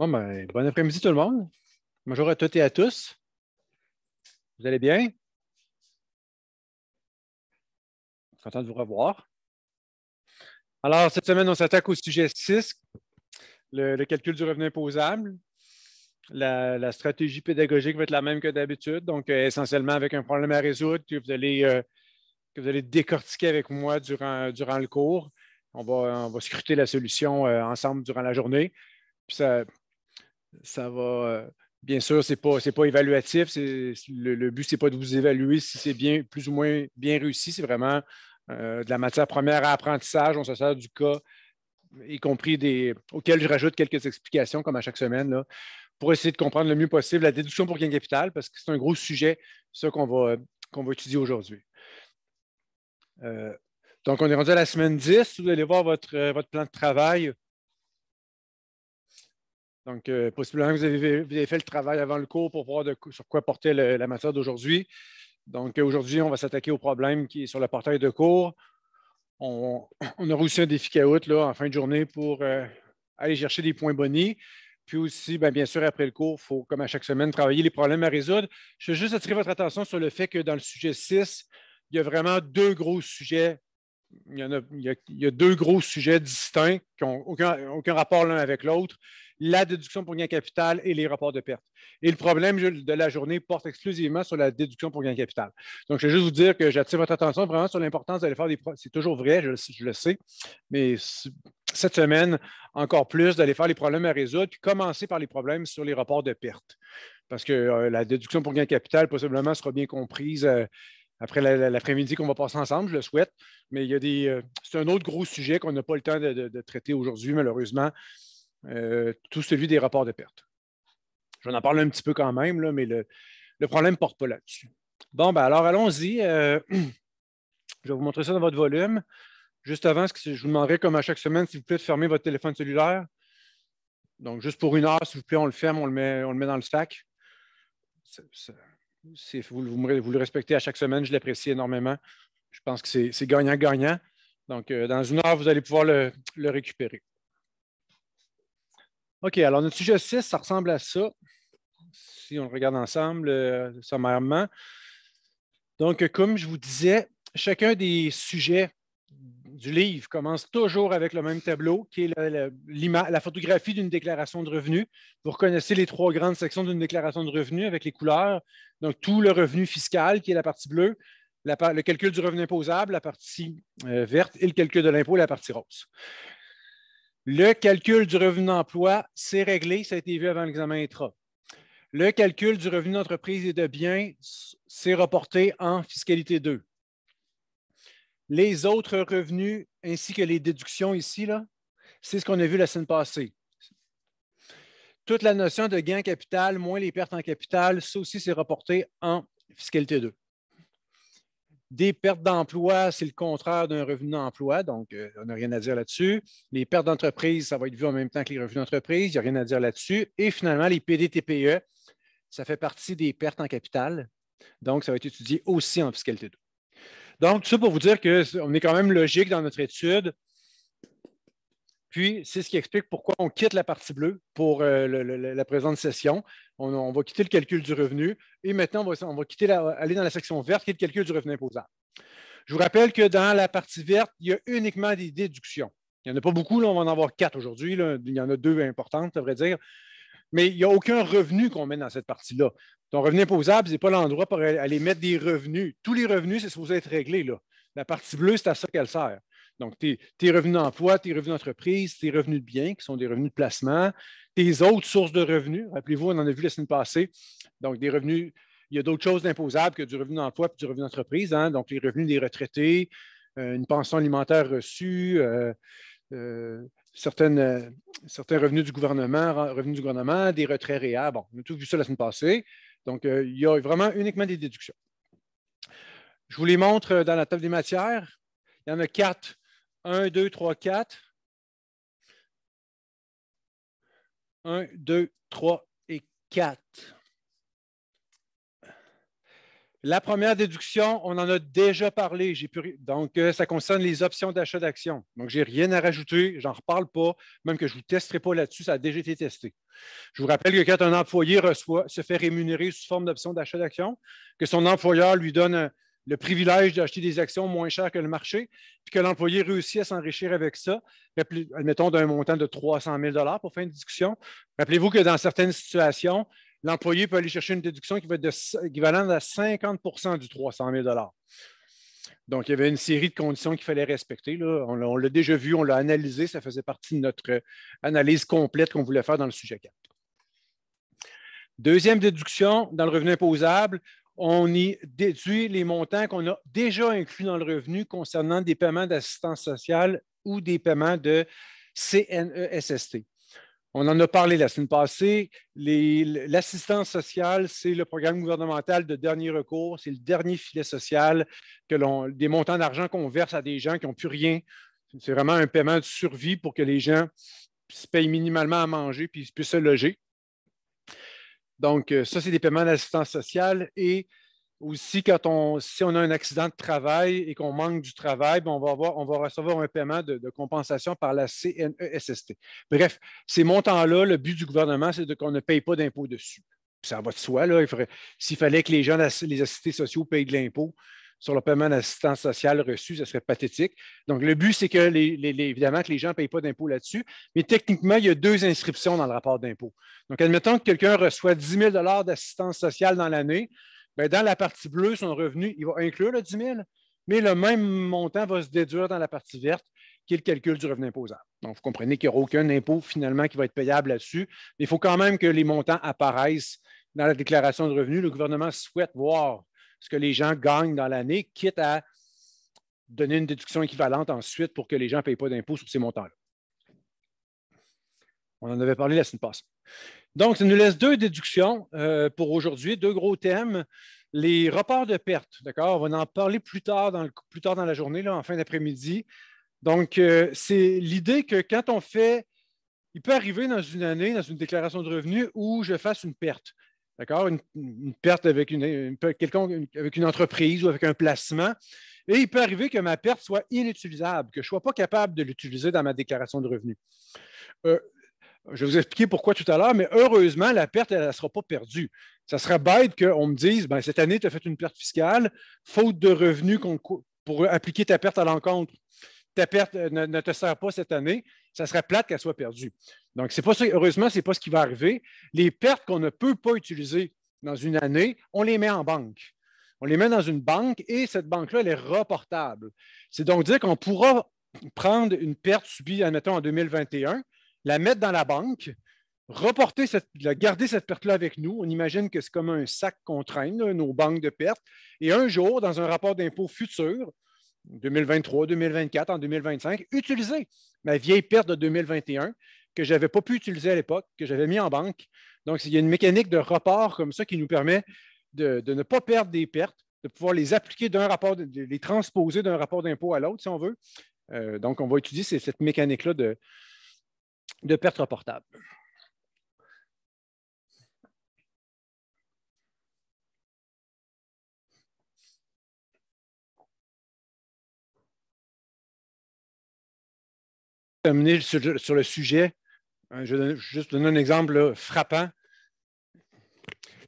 Bon, ben, bon après-midi tout le monde. Bonjour à toutes et à tous. Vous allez bien? Content de vous revoir. Alors, cette semaine, on s'attaque au sujet 6, le, calcul du revenu imposable. La, stratégie pédagogique va être la même que d'habitude, donc euh, essentiellement avec un problème à résoudre que vous allez, euh, vous allez décortiquer avec moi durant, durant le cours. On va, on va, scruter la solution euh, ensemble durant la journée. Puis ça, ça va. Euh, bien sûr, ce n'est pas, évaluatif. le, but, ce n'est pas de vous évaluer si c'est bien, plus ou moins bien réussi. C'est vraiment euh, de la matière première à apprentissage. On se sert du cas, y compris des auxquels je rajoute quelques explications, comme à chaque semaine, pour essayer de comprendre le mieux possible la déduction pour gain capital, parce que c'est un gros sujet, ce qu'on va, qu'on va étudier aujourd'hui. Euh, donc, on est rendu à la semaine 10. Vous allez voir votre, votre plan de travail. Donc, euh, possiblement vous avez, fait le travail avant le cours pour voir sur quoi porter la matière d'aujourd'hui. Donc, euh, aujourd'hui, on va s'attaquer au problème qui est sur le portail de cours. On, on aura aussi un défi caout en fin de journée pour euh, aller chercher des points bonnies. Puis aussi, ben, bien, sûr, après le cours, il faut, comme à chaque semaine, travailler les problèmes à résoudre. Je veux juste attirer votre attention sur le fait que dans le sujet 6, il y a vraiment deux gros sujets. Il y, a, deux gros sujets distincts qui n'ont aucun rapport l'un avec l'autre la déduction pour gain capital et les rapports de perte. Et le problème de la journée porte exclusivement sur la déduction pour gain capital. Donc, je vais juste vous dire que j'attire votre attention vraiment sur l'importance d'aller faire des... C'est toujours vrai, je, le sais, mais cette semaine, encore plus, d'aller faire les problèmes à résoudre, puis commencer par les problèmes sur les rapports de perte. Parce que euh, la déduction pour gain capital, possiblement, sera bien comprise euh, après l'après-midi qu'on va passer ensemble, je le souhaite. Mais il y a des. Euh, c'est un autre gros sujet qu'on n'a pas le temps de traiter aujourd'hui, malheureusement. Euh, tout celui des rapports de perte. J'en parle en un petit peu quand même, là, mais le, problème ne porte pas là-dessus. Bon, ben alors allons-y. Euh, je vais vous montrer ça dans votre volume. Juste avant, je vous demanderai, comme à chaque semaine, s'il vous plaît, de fermer votre téléphone cellulaire. Donc, juste pour une heure, s'il vous plaît, on le ferme, on le met, on le met dans le sac. vous, le respectez à chaque semaine, je l'apprécie énormément. Je pense que c'est gagnant-gagnant. Donc, euh, dans une heure, vous allez pouvoir le récupérer. OK, alors notre sujet 6, ça ressemble à ça. Si on le regarde ensemble, euh, sommairement. Donc, comme je vous disais, chacun des sujets du livre commence toujours avec le même tableau, qui est la, photographie d'une déclaration de revenus. Vous reconnaissez les trois grandes sections d'une déclaration de revenus avec les couleurs. Donc, tout le revenu fiscal, qui est la partie bleue, le calcul du revenu imposable, la partie euh, verte, et le calcul de l'impôt, la partie rose. Le calcul du revenu d'emploi, c'est réglé, ça a été vu avant l'examen intra. Le calcul du revenu d'entreprise et de biens, c'est reporté en fiscalité 2. Les autres revenus ainsi que les déductions ici, c'est ce qu'on a vu la semaine passée. Toute la notion de gain capital moins les pertes en capital, ça aussi, c'est reporté en fiscalité 2. Des pertes d'emploi, c'est le contraire d'un revenu d'emploi, donc euh, on n'a rien à dire là-dessus. Les pertes d'entreprise, ça va être vu en même temps que les revenus d'entreprise, il n'y a rien à dire là-dessus. Et finalement, les PDTPE, ça fait partie des pertes en capital, donc ça va être étudié aussi en fiscalité Donc, tout ça pour vous dire qu'on est quand même logique dans notre étude. Puis, c'est ce qui explique pourquoi on quitte la partie bleue pour euh, la présente session. On, va quitter le calcul du revenu et maintenant, on va, quitter aller dans la section verte qui est le calcul du revenu imposable. Je vous rappelle que dans la partie verte, il y a uniquement des déductions. Il n'y en a pas beaucoup, on va en avoir quatre aujourd'hui. Il y en a deux importantes, à vrai dire. Mais il n'y a aucun revenu qu'on met dans cette partie-là. Ton revenu imposable, ce n'est pas l'endroit pour aller mettre des revenus. Tous les revenus, c'est supposé être réglé. Là. La partie bleue, c'est à ça qu'elle sert. Donc, tes, revenus d'emploi, tes revenus d'entreprise, tes revenus de biens, qui sont des revenus de placement, tes autres sources de revenus. Rappelez-vous, on en a vu la semaine passée. Donc, des revenus, il y a d'autres choses d'imposables que du revenu d'emploi et du revenu d'entreprise. Hein. Donc, les revenus des retraités, euh, une pension alimentaire reçue, euh, euh, certains revenus du gouvernement, revenus du gouvernement, des retraits réels. Bon, on a tout vu ça la semaine passée. Donc, il y a vraiment uniquement des déductions. Je vous les montre dans la table des matières. Il y en a quatre 1, 2, 3, 4. 1, 2, 3 et 4. La première déduction, on en a déjà parlé. donc, euh, ça concerne les options d'achat d'actions. Donc, je n'ai rien à rajouter, j'en reparle pas, même que je ne vous testerai pas là-dessus, ça a déjà été testé. Je vous rappelle que quand un employé reçoit, se fait rémunérer sous forme d'options d'achat d'actions, que son employeur lui donne un, le privilège d'acheter des actions moins chères que le marché, puis que l'employé réussit à s'enrichir avec ça, admettons d'un montant de 300 000 pour fin de discussion. Rappelez-vous que dans certaines situations, l'employé peut aller chercher une déduction qui va être équivalente à 50 du 300 000 donc, il y avait une série de conditions qu'il fallait respecter. on l'a déjà vu, on l'a analysé, ça faisait partie de notre euh, analyse complète qu'on voulait faire dans le sujet 4. Deuxième déduction dans le revenu imposable, on y déduit les montants qu'on a déjà inclus dans le revenu concernant des paiements d'assistance sociale ou des paiements de CNESST. On en a parlé la semaine passée. L'assistance sociale, c'est le programme gouvernemental de dernier recours. C'est le dernier filet social que l'on, des montants d'argent qu'on verse à des gens qui n'ont plus rien. C'est vraiment un paiement de survie pour que les gens se payent minimalement à manger puis puissent se loger. Donc, euh, ça, c'est des paiements d'assistance sociale et aussi quand on, si on a un accident de travail et qu'on manque du travail, ben, on va, recevoir un paiement de, compensation par la CNESST. Bref, ces montants-là, le but du gouvernement, c'est qu'on ne paye pas d'impôts dessus. Ça va de soi, là. S'il fallait que les gens, les assistés sociaux payent de l'impôt, sur le paiement d'assistance sociale reçu, ce serait pathétique. Donc, le but, c'est que, évidemment, que les gens ne payent pas d'impôts là-dessus, mais techniquement, il y a deux inscriptions dans le rapport d'impôt. Donc, admettons que quelqu'un reçoit 10 000 d'assistance sociale dans l'année, ben, dans la partie bleue, son revenu, il va inclure le 10 000, mais le même montant va se déduire dans la partie verte qui est le calcul du revenu imposable. Donc, vous comprenez qu'il n'y aura aucun impôt finalement qui va être payable là-dessus, mais il faut quand même que les montants apparaissent dans la déclaration de revenus. Le gouvernement souhaite voir ce que les gens gagnent dans l'année, quitte à donner une déduction équivalente ensuite pour que les gens ne payent pas d'impôts sur ces montants-là. On en avait parlé la semaine passée. Donc, ça nous laisse deux déductions euh, pour aujourd'hui, deux gros thèmes. Les reports de pertes, d'accord? On va en parler plus tard dans, plus tard dans la journée, là, en fin d'après-midi. Donc, euh, c'est l'idée que quand on fait, il peut arriver dans une année, dans une déclaration de revenus, où je fasse une perte. D'accord? Une, perte avec une, entreprise ou avec un placement. Et il peut arriver que ma perte soit inutilisable, que je ne sois pas capable de l'utiliser dans ma déclaration de revenus. Euh, je vais vous expliquer pourquoi tout à l'heure, mais heureusement, la perte, elle ne sera pas perdue. Ça sera bête qu'on me dise ben, cette année, tu as fait une perte fiscale, faute de revenus pour appliquer ta perte à l'encontre. Ta perte euh, ne, te sert pas cette année ça serait plate qu'elle soit perdue. Donc, c'est pas heureusement, ce n'est pas ce qui va arriver. Les pertes qu'on ne peut pas utiliser dans une année, on les met en banque. On les met dans une banque et cette banque-là, elle est reportable. C'est donc dire qu'on pourra prendre une perte subie, admettons, en 2021, la mettre dans la banque, reporter cette, garder cette perte-là avec nous. On imagine que c'est comme un sac qu'on traîne, nos banques de pertes. Et un jour, dans un rapport d'impôt futur, 2023, 2024, en 2025, utiliser ma vieille perte de 2021 que je n'avais pas pu utiliser à l'époque, que j'avais mis en banque. Donc, il y a une mécanique de report comme ça qui nous permet de, ne pas perdre des pertes, de pouvoir les appliquer d'un rapport, les transposer d'un rapport d'impôt à l'autre, si on veut. Euh, donc, on va étudier cette mécanique-là de, de perte reportable. terminer sur, le sujet, euh, je vais juste donner un exemple frappant.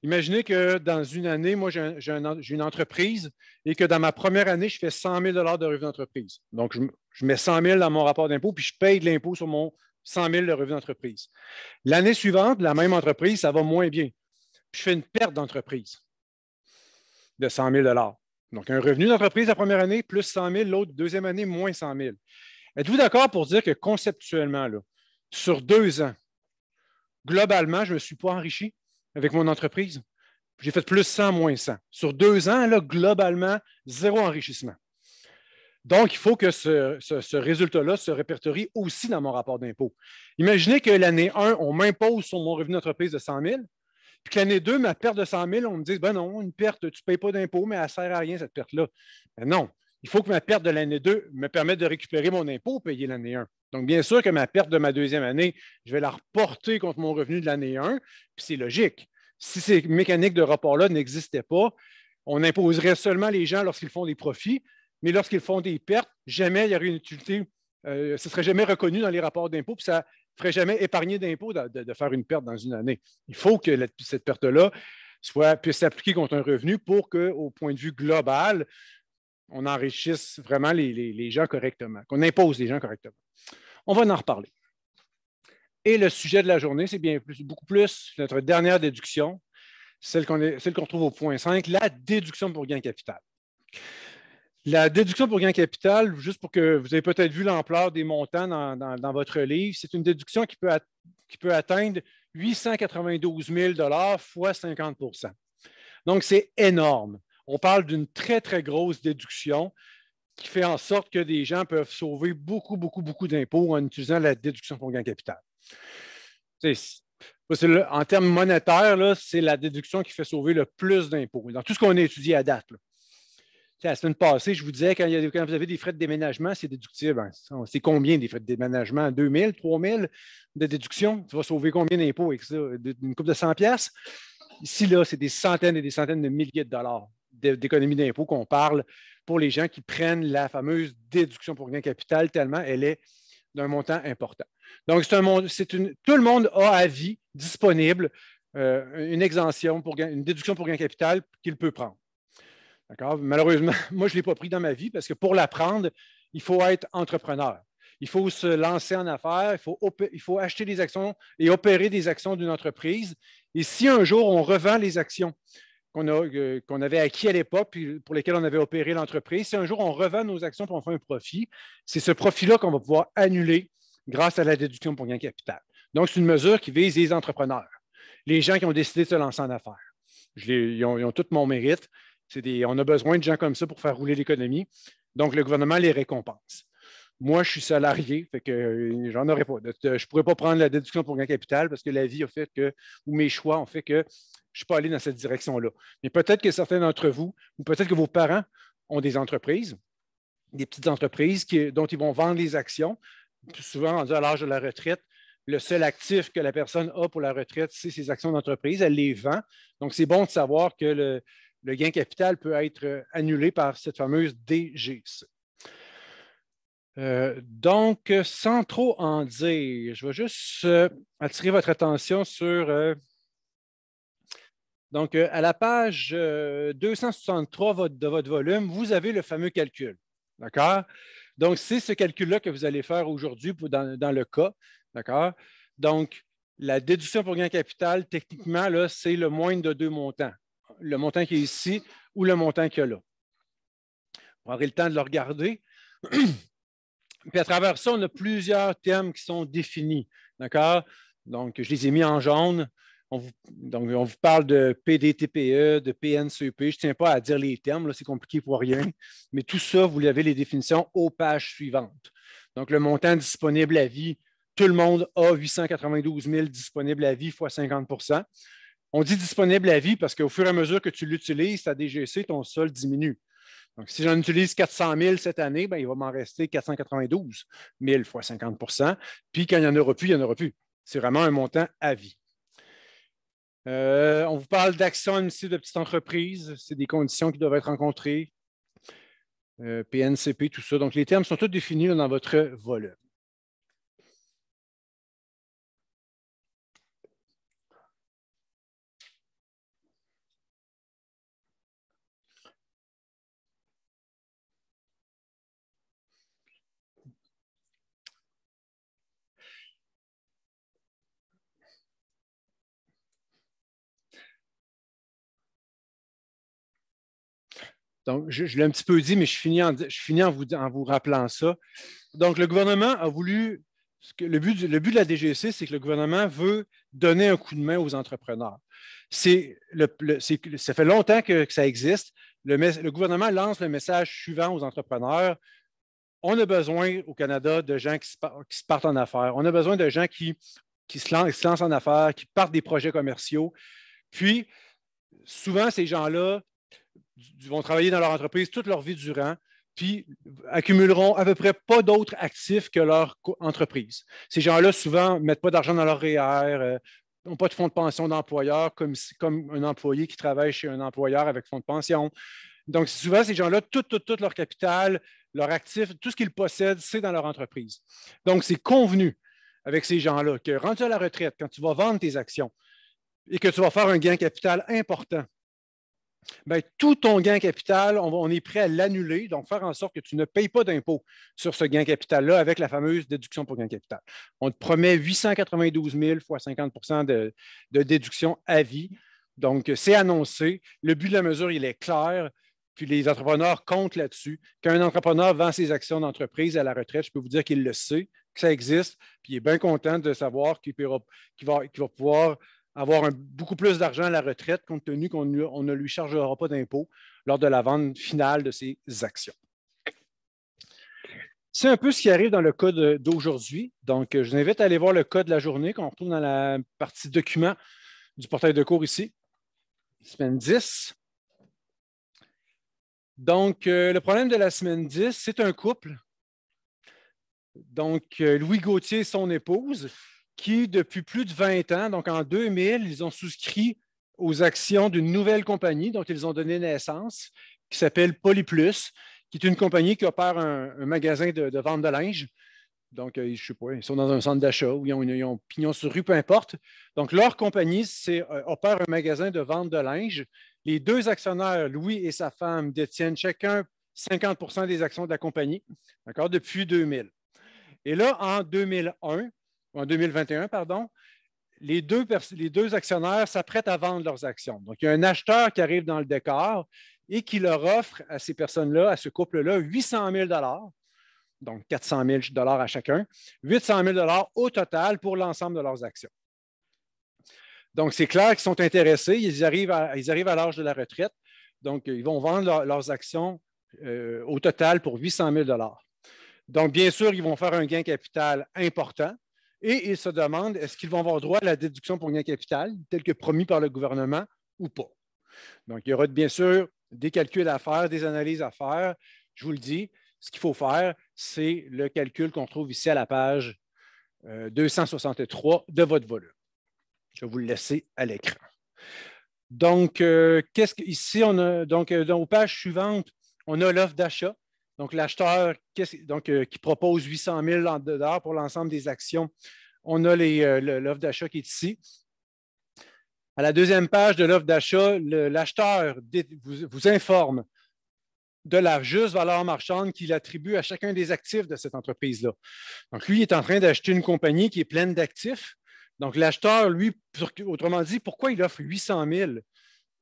Imaginez que dans une année, moi, j'ai une entreprise et que dans ma première année, je fais 100 000 de revenus d'entreprise. Donc, je, mets 100 000 dans mon rapport d'impôt puis je paye de l'impôt sur mon 100 000 de revenus d'entreprise. L'année suivante, la même entreprise, ça va moins bien. je fais une perte d'entreprise de 100 000 Donc, un revenu d'entreprise la première année, plus 100 000, l'autre deuxième année, moins 100 000. Êtes-vous d'accord pour dire que conceptuellement, sur deux ans, globalement, je ne me suis pas enrichi avec mon entreprise? J'ai fait plus 100, moins 100. Sur deux ans, là, globalement, zéro enrichissement. Donc, il faut que ce, résultat-là se répertorie aussi dans mon rapport d'impôt. Imaginez que l'année 1, on m'impose sur mon revenu d'entreprise de 100 000, puis que l'année 2, ma perte de 100 000, on me dit, ben non, une perte, tu ne payes pas d'impôt, mais elle ne sert à rien, cette perte-là. Ben non, il faut que ma perte de l'année 2 me permette de récupérer mon impôt payer l'année 1. Donc, bien sûr que ma perte de ma deuxième année, je vais la reporter contre mon revenu de l'année 1, puis c'est logique. Si ces mécaniques de rapport-là n'existaient pas, on imposerait seulement les gens lorsqu'ils font des profits, mais lorsqu'ils font des pertes, jamais il y aurait une utilité, euh, ce ne serait jamais reconnu dans les rapports d'impôt, puis ça ne ferait jamais épargner d'impôt de, faire une perte dans une année. Il faut que cette perte-là puisse s'appliquer contre un revenu pour qu'au point de vue global, on enrichisse vraiment les, gens correctement, qu'on impose les gens correctement. On va en reparler. Et le sujet de la journée, c'est bien plus, beaucoup plus notre dernière déduction, celle qu'on trouve au point 5, la déduction pour gain capital. La déduction pour gain capital, juste pour que vous avez peut-être vu l'ampleur des montants dans, votre livre, c'est une déduction qui peut, qui peut atteindre 892 000 fois 50 Donc, c'est énorme on parle d'une très, très grosse déduction qui fait en sorte que des gens peuvent sauver beaucoup, beaucoup, beaucoup d'impôts en utilisant la déduction pour gain capital. en termes monétaires, c'est la déduction qui fait sauver le plus d'impôts. Dans tout ce qu'on a étudié à date. La semaine passée, je vous disais, quand, vous avez des frais de déménagement, c'est déductible. Hein. on C'est combien des frais de déménagement? 2 000, 3 000 de déduction? Tu vas sauver combien d'impôts avec ça? Une coupe de 100 pièces. Ici, là, c'est des centaines et des centaines de milliers de dollars d'économie d'impôt qu'on parle pour les gens qui prennent la fameuse déduction pour gain capital, tellement elle est d'un montant important. Donc, c'est un c'est une, tout le monde a à vie disponible euh, une exemption, pour une déduction pour gain capital qu'il peut prendre. D'accord? Malheureusement, moi, je ne l'ai pas pris dans ma vie parce que pour la prendre, il faut être entrepreneur. Il faut se lancer en affaires, il faut, il faut acheter des actions et opérer des actions d'une entreprise. Et si un jour on revend les actions qu'on avait acquis à l'époque, puis pour lesquels on avait opéré l'entreprise. Si un jour on revend nos actions pour en faire un profit, c'est ce profit-là qu'on va pouvoir annuler grâce à la déduction pour gain capital. Donc, c'est une mesure qui vise les entrepreneurs, les gens qui ont décidé de se lancer en affaires. ils, ont, tout mon mérite. on a besoin de gens comme ça pour faire rouler l'économie. Donc, le gouvernement les récompense. Moi, je suis salarié, fait que euh, j'en aurais pas. Je ne pourrais pas prendre la déduction pour gain capital parce que la vie a fait que, ou mes choix ont fait que je ne suis pas allé dans cette direction-là. Mais peut-être que certains d'entre vous, ou peut-être que vos parents ont des entreprises, des petites entreprises dont ils vont vendre les actions, souvent à l'âge de la retraite. Le seul actif que la personne a pour la retraite, c'est ses actions d'entreprise. Elle les vend. Donc, c'est bon de savoir que le, gain capital peut être annulé par cette fameuse DGC. Euh, donc, sans trop en dire, je vais juste euh, attirer votre attention sur euh, donc, euh, à la page 263 euh, de votre volume, vous avez le fameux calcul. D'accord? Donc, c'est ce calcul-là que vous allez faire aujourd'hui dans, le cas. D'accord? Donc, la déduction pour gain capital, techniquement, c'est le moindre de deux montants. Le montant qui est ici ou le montant qu'il est là. Vous aurez le temps de le regarder. Puis à travers ça, on a plusieurs termes qui sont définis. D'accord? Donc, je les ai mis en jaune. On vous, donc, on vous parle de PDTPE, de PNCEP. Je ne tiens pas à dire les termes, c'est compliqué pour rien. Mais tout ça, vous avez les définitions aux pages suivantes. Donc, le montant disponible à vie, tout le monde a 892 000 disponibles à vie fois 50 On dit disponible à vie parce qu'au fur et à mesure que tu l'utilises, ta DGC, ton sol, diminue. Donc, si j'en utilise 400 000 cette année, ben, il va m'en rester 492 000 fois 50 Puis quand il n'y en aura plus, il n'y en aura plus. C'est vraiment un montant à vie. Euh, on vous parle d'action ici de petites entreprises. C'est des conditions qui doivent être rencontrées. PNCP, euh, tout ça. Donc, les termes sont tous définis dans votre volume. Donc, je, l'ai un petit peu dit, mais je finis en, vous, rappelant ça. Donc, le gouvernement a voulu, le but, le but de la DGC, e c'est que le gouvernement veut donner un coup de main aux entrepreneurs. C'est ça fait longtemps que, ça existe. Le, gouvernement lance le message suivant aux entrepreneurs. On a besoin au Canada de gens qui se, partent en affaires. On a besoin de gens qui, qui se lancent en affaires, qui partent des projets commerciaux. Puis, souvent, ces gens-là vont travailler dans leur entreprise toute leur vie durant, puis accumuleront à peu près pas d'autres actifs que leur entreprise. Ces gens-là, souvent, ne mettent pas d'argent dans leur REER, n'ont e euh, pas de fonds de pension d'employeur comme, comme un employé qui travaille chez un employeur avec fonds de pension. Donc, souvent, ces gens-là, tout, tout, tout leur capital, leur actif, tout ce qu'ils possèdent, c'est dans leur entreprise. Donc, c'est convenu avec ces gens-là que rendu à la retraite, quand tu vas vendre tes actions et que tu vas faire un gain capital important ben, tout ton gain capital, on, est prêt à l'annuler, donc faire en sorte que tu ne payes pas d'impôt sur ce gain capital-là avec la fameuse déduction pour gain capital. On te promet 892 000 fois 50 de, déduction à vie. Donc, c'est annoncé. Le but de la mesure, il est clair. Puis les entrepreneurs comptent là-dessus. Quand un entrepreneur vend ses actions d'entreprise à la retraite, je peux vous dire qu'il le sait, que ça existe, puis il est bien content de savoir qu'il va pouvoir avoir beaucoup plus d'argent à la retraite, compte tenu qu'on ne lui chargera pas d'impôts lors de la vente finale de ses actions. C'est un peu ce qui arrive dans le cas d'aujourd'hui. Donc, euh, je vous invite à aller voir le cas de la journée qu'on retrouve dans la partie documents du portail de cours ici, semaine 10. Donc, euh, le problème de la semaine 10, c'est un couple. Donc, euh, Louis Gauthier et son épouse qui, depuis plus de 20 ans, donc en 2000, ils ont souscrit aux actions d'une nouvelle compagnie dont ils ont donné naissance, qui s'appelle Polyplus, qui est une compagnie qui opère un, magasin de, vente de linge. Donc, euh, je ne sais pas, ils sont dans un centre d'achat ou ils ont, une, ils pignon sur rue, peu importe. Donc, leur compagnie euh, opère un magasin de vente de linge. Les deux actionnaires, Louis et sa femme, détiennent chacun 50 des actions de la compagnie, d'accord, depuis 2000. Et là, en 2001, en 2021, pardon, les deux, actionnaires s'apprêtent à vendre leurs actions. Donc, il y a un acheteur qui arrive dans le décor et qui leur offre à ces personnes-là, à ce couple-là, 800 000 donc 400 000 à chacun, 800 000 au total pour l'ensemble de leurs actions. Donc, c'est clair qu'ils sont intéressés, ils arrivent à, ils arrivent à l'âge de la retraite, donc ils vont vendre leurs actions euh, au total pour 800 000 Donc, bien sûr, ils vont faire un gain capital important, et ils se demandent est-ce qu'ils vont avoir droit à la déduction pour gain capital, tel que promis par le gouvernement ou pas. Donc, il y aura bien sûr des calculs à faire, des analyses à faire. Je vous le dis, ce qu'il faut faire, c'est le calcul qu'on trouve ici à la page 263 euh, de votre volume. Je vais vous le laisser à l'écran. Donc, euh, qu'est-ce que, ici, on a, euh, donc, aux pages suivantes, on a l'offre d'achat donc, l'acheteur euh, qui propose 800 000 dollars pour l'ensemble des actions, on a euh, l'offre d'achat qui est ici. À la deuxième page de l'offre d'achat, l'acheteur vous, vous, informe de la juste valeur marchande qu'il attribue à chacun des actifs de cette entreprise-là. Donc, lui il est en train d'acheter une compagnie qui est pleine d'actifs. Donc, l'acheteur, lui, autrement dit, pourquoi il offre 800 000?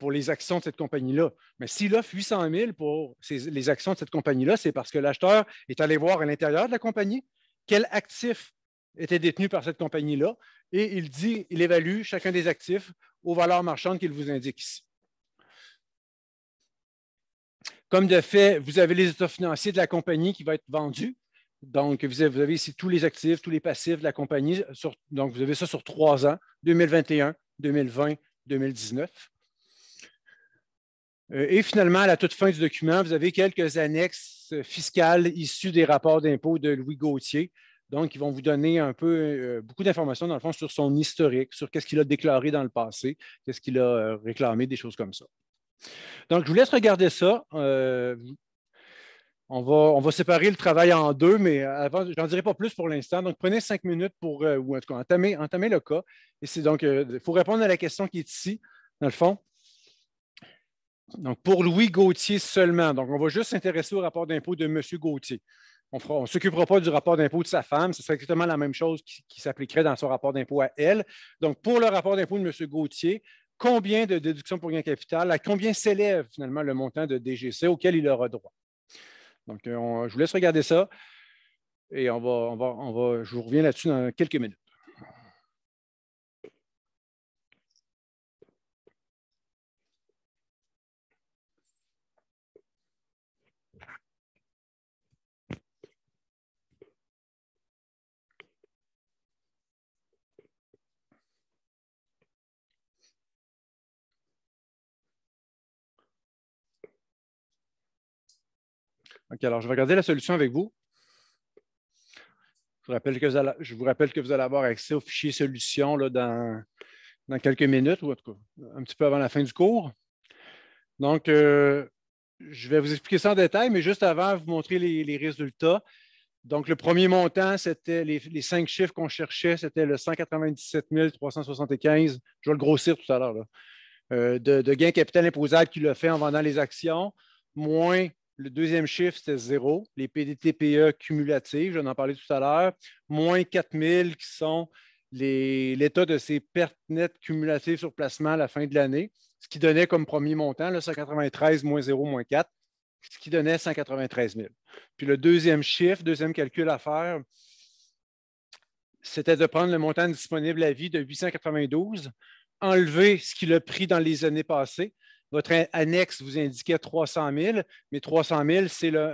pour les actions de cette compagnie-là. Mais s'il offre 800 000 pour les actions de cette compagnie-là, c'est parce que l'acheteur est allé voir à l'intérieur de la compagnie quel actif était détenu par cette compagnie-là et il dit, il évalue chacun des actifs aux valeurs marchandes qu'il vous indique ici. Comme de fait, vous avez les états financiers de la compagnie qui va être vendue, Donc, vous avez, ici tous les actifs, tous les passifs de la compagnie. donc, vous avez ça sur trois ans, 2021, 2020, 2019. Euh, et finalement, à la toute fin du document, vous avez quelques annexes fiscales issues des rapports d'impôts de Louis Gauthier. Donc, ils vont vous donner un peu, euh, beaucoup d'informations, dans le fond, sur son historique, sur qu'est-ce qu'il a déclaré dans le passé, qu'est-ce qu'il a euh, réclamé, des choses comme ça. Donc, je vous laisse regarder ça. on, va, on va séparer le travail en deux, mais avant, je n'en dirai pas plus pour l'instant. Donc, prenez cinq minutes pour, ou en tout cas, entamer, entamer le cas. Et c'est donc, il faut répondre à la question qui est ici, dans le fond. Donc, pour Louis Gauthier seulement. Donc, on va juste s'intéresser au rapport d'impôt de M. Gauthier. On ne s'occupera pas du rapport d'impôt de sa femme. Ce serait exactement la même chose qui, s'appliquerait dans son rapport d'impôt à elle. Donc, pour le rapport d'impôt de M. Gauthier, combien de déductions pour gain capital, à combien s'élève finalement le montant de DGC auquel il aura droit? Donc, euh, je vous laisse regarder ça et on va, je vous reviens là-dessus dans quelques minutes. OK, alors je vais regarder la solution avec vous. Je vous rappelle que vous allez, avoir accès au fichier solution là, dans, quelques minutes, ou en tout cas un petit peu avant la fin du cours. Donc, euh, je vais vous expliquer ça en détail, mais juste avant, vous montrer les, résultats. Donc, le premier montant, c'était les, cinq chiffres qu'on cherchait, c'était le 197 375. Je vais le grossir tout à l'heure, euh, de, de gain capital imposable qu'il a fait en vendant les actions, moins le deuxième chiffre, c'était zéro. Les PDTPE cumulatives, j'en ai parlé tout à l'heure, moins 4 000 qui sont l'état de ces pertes nettes cumulatives sur placement à la fin de l'année, ce qui donnait comme premier montant là, 193 moins 0 moins 4, ce qui donnait 193 000. Puis le deuxième chiffre, deuxième calcul à faire, c'était de prendre le montant disponible à vie de 892, enlever ce qu'il a pris dans les années passées, votre annexe vous indiquait 300 000, mais 300 000,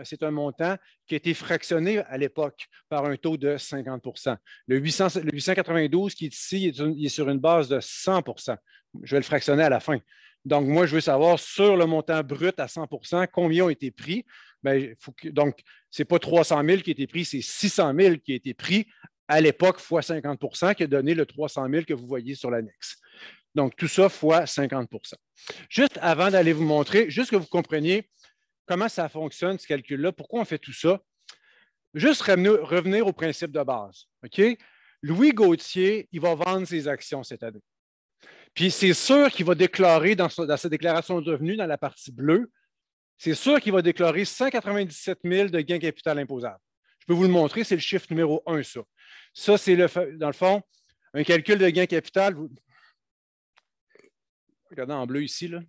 c'est un montant qui a été fractionné à l'époque par un taux de 50 le, 892 qui est ici est, sur une base de 100 Je vais le fractionner à la fin. Donc, moi, je veux savoir sur le montant brut à 100 combien ont été pris. Ben, donc, ce n'est pas 300 000 qui a été pris, c'est 600 000 qui a été pris à l'époque fois 50 qui a donné le 300 000 que vous voyez sur l'annexe. Donc, tout ça fois 50 Juste avant d'aller vous montrer, juste que vous compreniez comment ça fonctionne, ce calcul-là, pourquoi on fait tout ça, juste revenir, au principe de base. OK? Louis Gauthier, il va vendre ses actions cette année. Puis c'est sûr qu'il va déclarer dans, sa, déclaration de revenus, dans la partie bleue, c'est sûr qu'il va déclarer 197 000 de gains capital imposables. Je peux vous le montrer, c'est le chiffre numéro 1, ça. Ça, c'est, le, dans le fond, un calcul de gains capital. Regardez en bleu ici. Donc,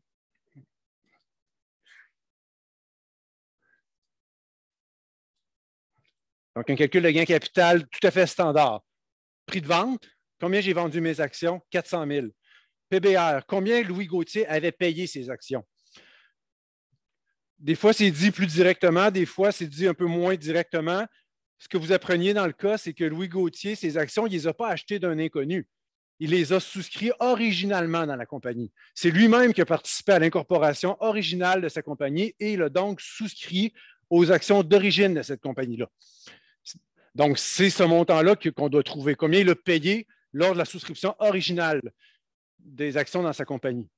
un calcul de gain capital tout à fait standard. Prix de vente, combien j'ai vendu mes actions? 400 000. PBR, combien Louis Gauthier avait payé ses actions? Des fois, c'est dit plus directement, des fois, c'est dit un peu moins directement. Ce que vous appreniez dans le cas, c'est que Louis Gauthier, ses actions, il ne les a pas achetées d'un inconnu il les a souscrits originalement dans la compagnie. C'est lui-même qui a participé à l'incorporation originale de sa compagnie et il a donc souscrit aux actions d'origine de cette compagnie-là. Donc, c'est ce montant-là qu'on doit trouver. Combien il a payé lors de la souscription originale des actions dans sa compagnie?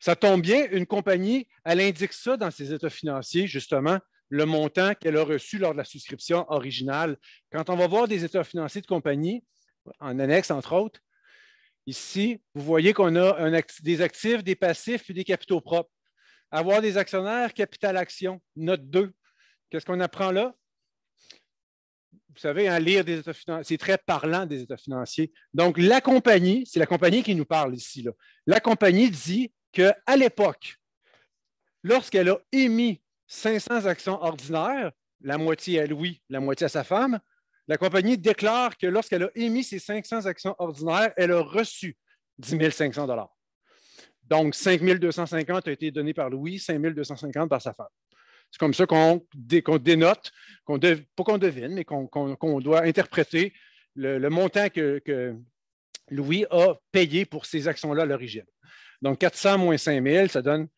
Ça tombe bien, une compagnie, elle indique ça dans ses états financiers, justement, le montant qu'elle a reçu lors de la souscription originale. Quand on va voir des états financiers de compagnie, en annexe, entre autres, Ici, vous voyez qu'on a des actifs, des passifs puis des capitaux propres. Avoir des actionnaires, capital action, note 2. Qu'est-ce qu'on apprend là? Vous savez, hein, lire des états financiers, c'est très parlant des états financiers. Donc, la compagnie, c'est la compagnie qui nous parle ici. Là. La compagnie dit qu'à l'époque, lorsqu'elle a émis 500 actions ordinaires, la moitié à Louis, la moitié à sa femme, la compagnie déclare que lorsqu'elle a émis ses 500 actions ordinaires, elle a reçu 10 500 Donc, 5 250 a été donné par Louis, 5 250 par sa femme. C'est comme ça qu'on dénote, qu'on pas qu'on devine, mais qu'on doit interpréter le, montant que, Louis a payé pour ces actions-là à l'origine. Donc, 400 moins 5 000, ça donne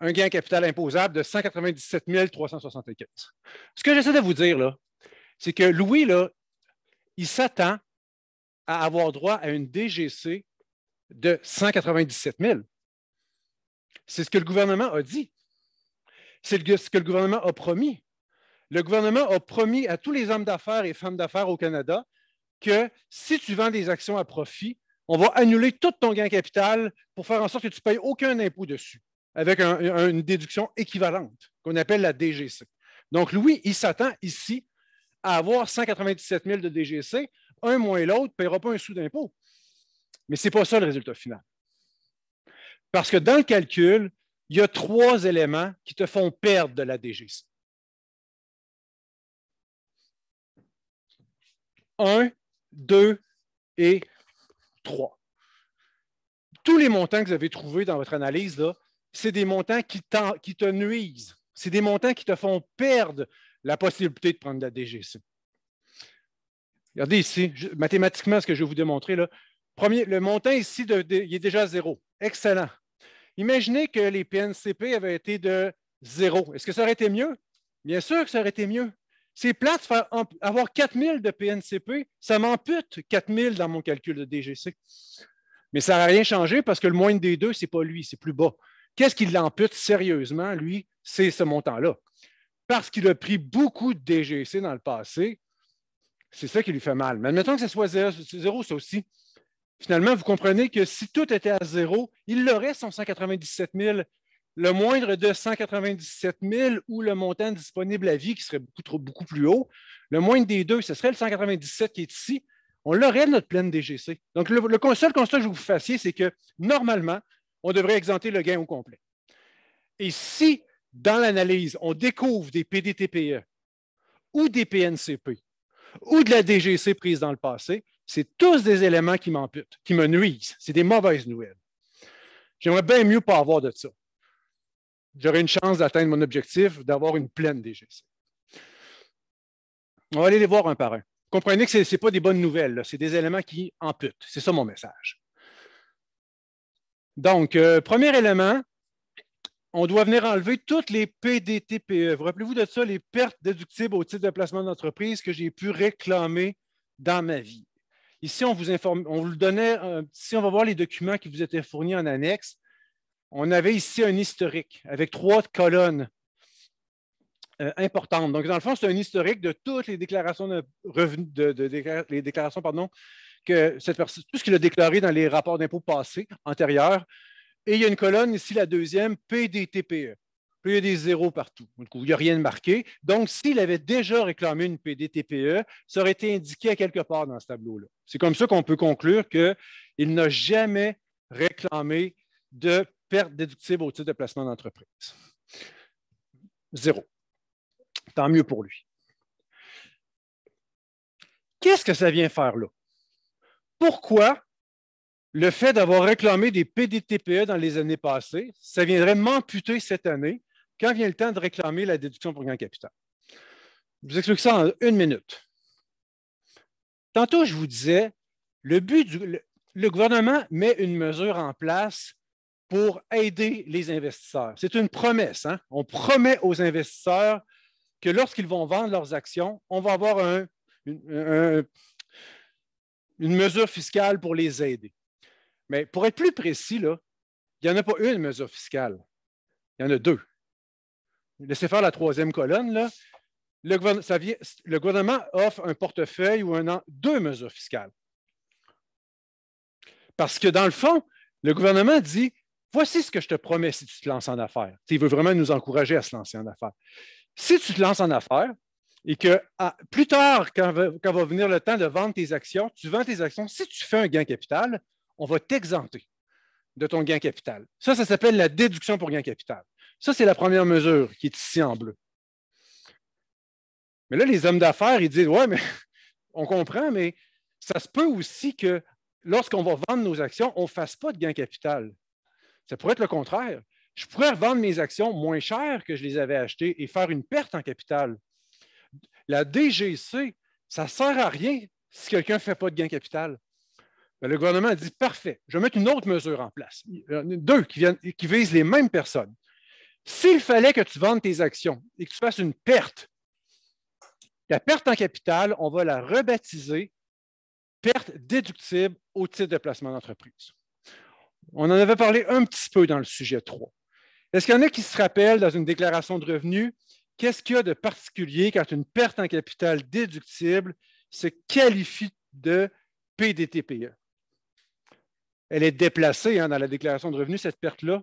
un gain capital imposable de 197 364. Ce que j'essaie de vous dire, là, c'est que Louis, là, il s'attend à avoir droit à une DGC de 197 000. C'est ce que le gouvernement a dit. C'est ce que le gouvernement a promis. Le gouvernement a promis à tous les hommes d'affaires et femmes d'affaires au Canada que si tu vends des actions à profit, on va annuler tout ton gain capital pour faire en sorte que tu ne payes aucun impôt dessus, avec une déduction équivalente, qu'on appelle la DGC. Donc, Louis, il s'attend ici à avoir 197 000 de DGC, un moins l'autre ne paiera pas un sou d'impôt. Mais ce n'est pas ça le résultat final. Parce que dans le calcul, il y a trois éléments qui te font perdre de la DGC. Un, deux et trois. Tous les montants que vous avez trouvés dans votre analyse, c'est des montants qui, qui te nuisent. C'est des montants qui te font perdre la possibilité de prendre la DGC. Regardez ici, mathématiquement, ce que je vais vous démontrer, là. Premier, le montant ici, il est déjà zéro. Excellent. Imaginez que les PNCP avaient été de zéro. Est-ce que ça aurait été mieux? Bien sûr que ça aurait été mieux. C'est plate, faire, avoir 4000 de PNCP, ça m'ampute 4000 dans mon calcul de DGC. Mais ça n'a rien changé parce que le moindre des deux, ce n'est pas lui, c'est plus bas. Qu'est-ce qui l'ampute sérieusement, lui? C'est ce montant-là parce qu'il a pris beaucoup de DGC dans le passé, c'est ça qui lui fait mal. Mais admettons que ce soit zéro, ça aussi. Finalement, vous comprenez que si tout était à zéro, il aurait son 197 000 le moindre de 197 000 ou le montant disponible à vie qui serait beaucoup, plus haut, le moindre des deux, ce serait le 197 qui est ici, on l'aurait notre pleine DGC. Donc, le, le, seul constat que je vous fassiez, c'est que normalement, on devrait exempter le gain au complet. Et si dans l'analyse, on découvre des PDTPE ou des PNCP ou de la DGC prise dans le passé, c'est tous des éléments qui m'amputent, qui me nuisent. C'est des mauvaises nouvelles. J'aimerais bien mieux pas avoir de ça. J'aurais une chance d'atteindre mon objectif d'avoir une pleine DGC. On va aller les voir un par un. Comprenez que ce n'est pas des bonnes nouvelles, c'est des éléments qui amputent. C'est ça mon message. Donc, euh, premier élément, on doit venir enlever toutes les PDTPE. Vous rappelez-vous de ça, les pertes déductibles au titre de placement d'entreprise que j'ai pu réclamer dans ma vie. Ici, on vous on vous le donnait, euh, si on va voir les documents qui vous étaient fournis en annexe, on avait ici un historique avec trois colonnes euh, importantes. Donc, dans le fond, c'est un historique de toutes les déclarations de, revenus, de, les déclarations, pardon, que cette personne, tout ce qu'il a déclaré dans les rapports d'impôts passés, antérieurs, et il y a une colonne ici, la deuxième, PDTPE. Puis il y a des zéros partout. Du coup, il n'y a rien de marqué. Donc, s'il avait déjà réclamé une PDTPE, ça aurait été indiqué à quelque part dans ce tableau-là. C'est comme ça qu'on peut conclure qu'il n'a jamais réclamé de perte déductible au titre de placement d'entreprise. Zéro. Tant mieux pour lui. Qu'est-ce que ça vient faire là? Pourquoi le fait d'avoir réclamé des PDTPE dans les années passées, ça viendrait m'amputer cette année quand vient le temps de réclamer la déduction pour gain capital. Je vous explique ça en une minute. Tantôt, je vous disais, le but Le, gouvernement met une mesure en place pour aider les investisseurs. C'est une promesse. Hein? On promet aux investisseurs que lorsqu'ils vont vendre leurs actions, on va avoir une mesure fiscale pour les aider. Mais pour être plus précis, là, il n'y en a pas une mesure fiscale. Il y en a deux. Laissez faire la troisième colonne. Le, gouvernement, offre un portefeuille ou un deux mesures fiscales. Parce que dans le fond, le gouvernement dit voici ce que je te promets si tu te lances en affaires. il veut vraiment nous encourager à se lancer en affaires. Si tu te lances en affaires et que plus tard, quand va venir le temps de vendre tes actions, tu vends tes actions, si tu fais un gain capital, on va t'exempter de ton gain capital. Ça, ça s'appelle la déduction pour gain capital. Ça, c'est la première mesure qui est ici en bleu. Mais là, les hommes d'affaires, ils disent Ouais, mais on comprend, mais ça se peut aussi que lorsqu'on va vendre nos actions, on ne fasse pas de gain capital. Ça pourrait être le contraire. Je pourrais revendre mes actions moins chères que je les avais achetées et faire une perte en capital. La DGC, ça ne sert à rien si quelqu'un ne fait pas de gain capital. Ben, le gouvernement a dit parfait, je vais mettre une autre mesure en place. Deux qui, viennent, qui visent les mêmes personnes. S'il fallait que tu vendes tes actions et que tu fasses une perte, la perte en capital, on va la rebaptiser perte déductible au titre de placement d'entreprise. On en avait parlé un petit peu dans le sujet 3. Est-ce qu'il y en a qui se rappellent dans une déclaration de revenus, qu'est-ce qu'il y a de particulier quand une perte en capital déductible se qualifie de PDTPE? elle est déplacée hein, dans la déclaration de revenus, cette perte-là.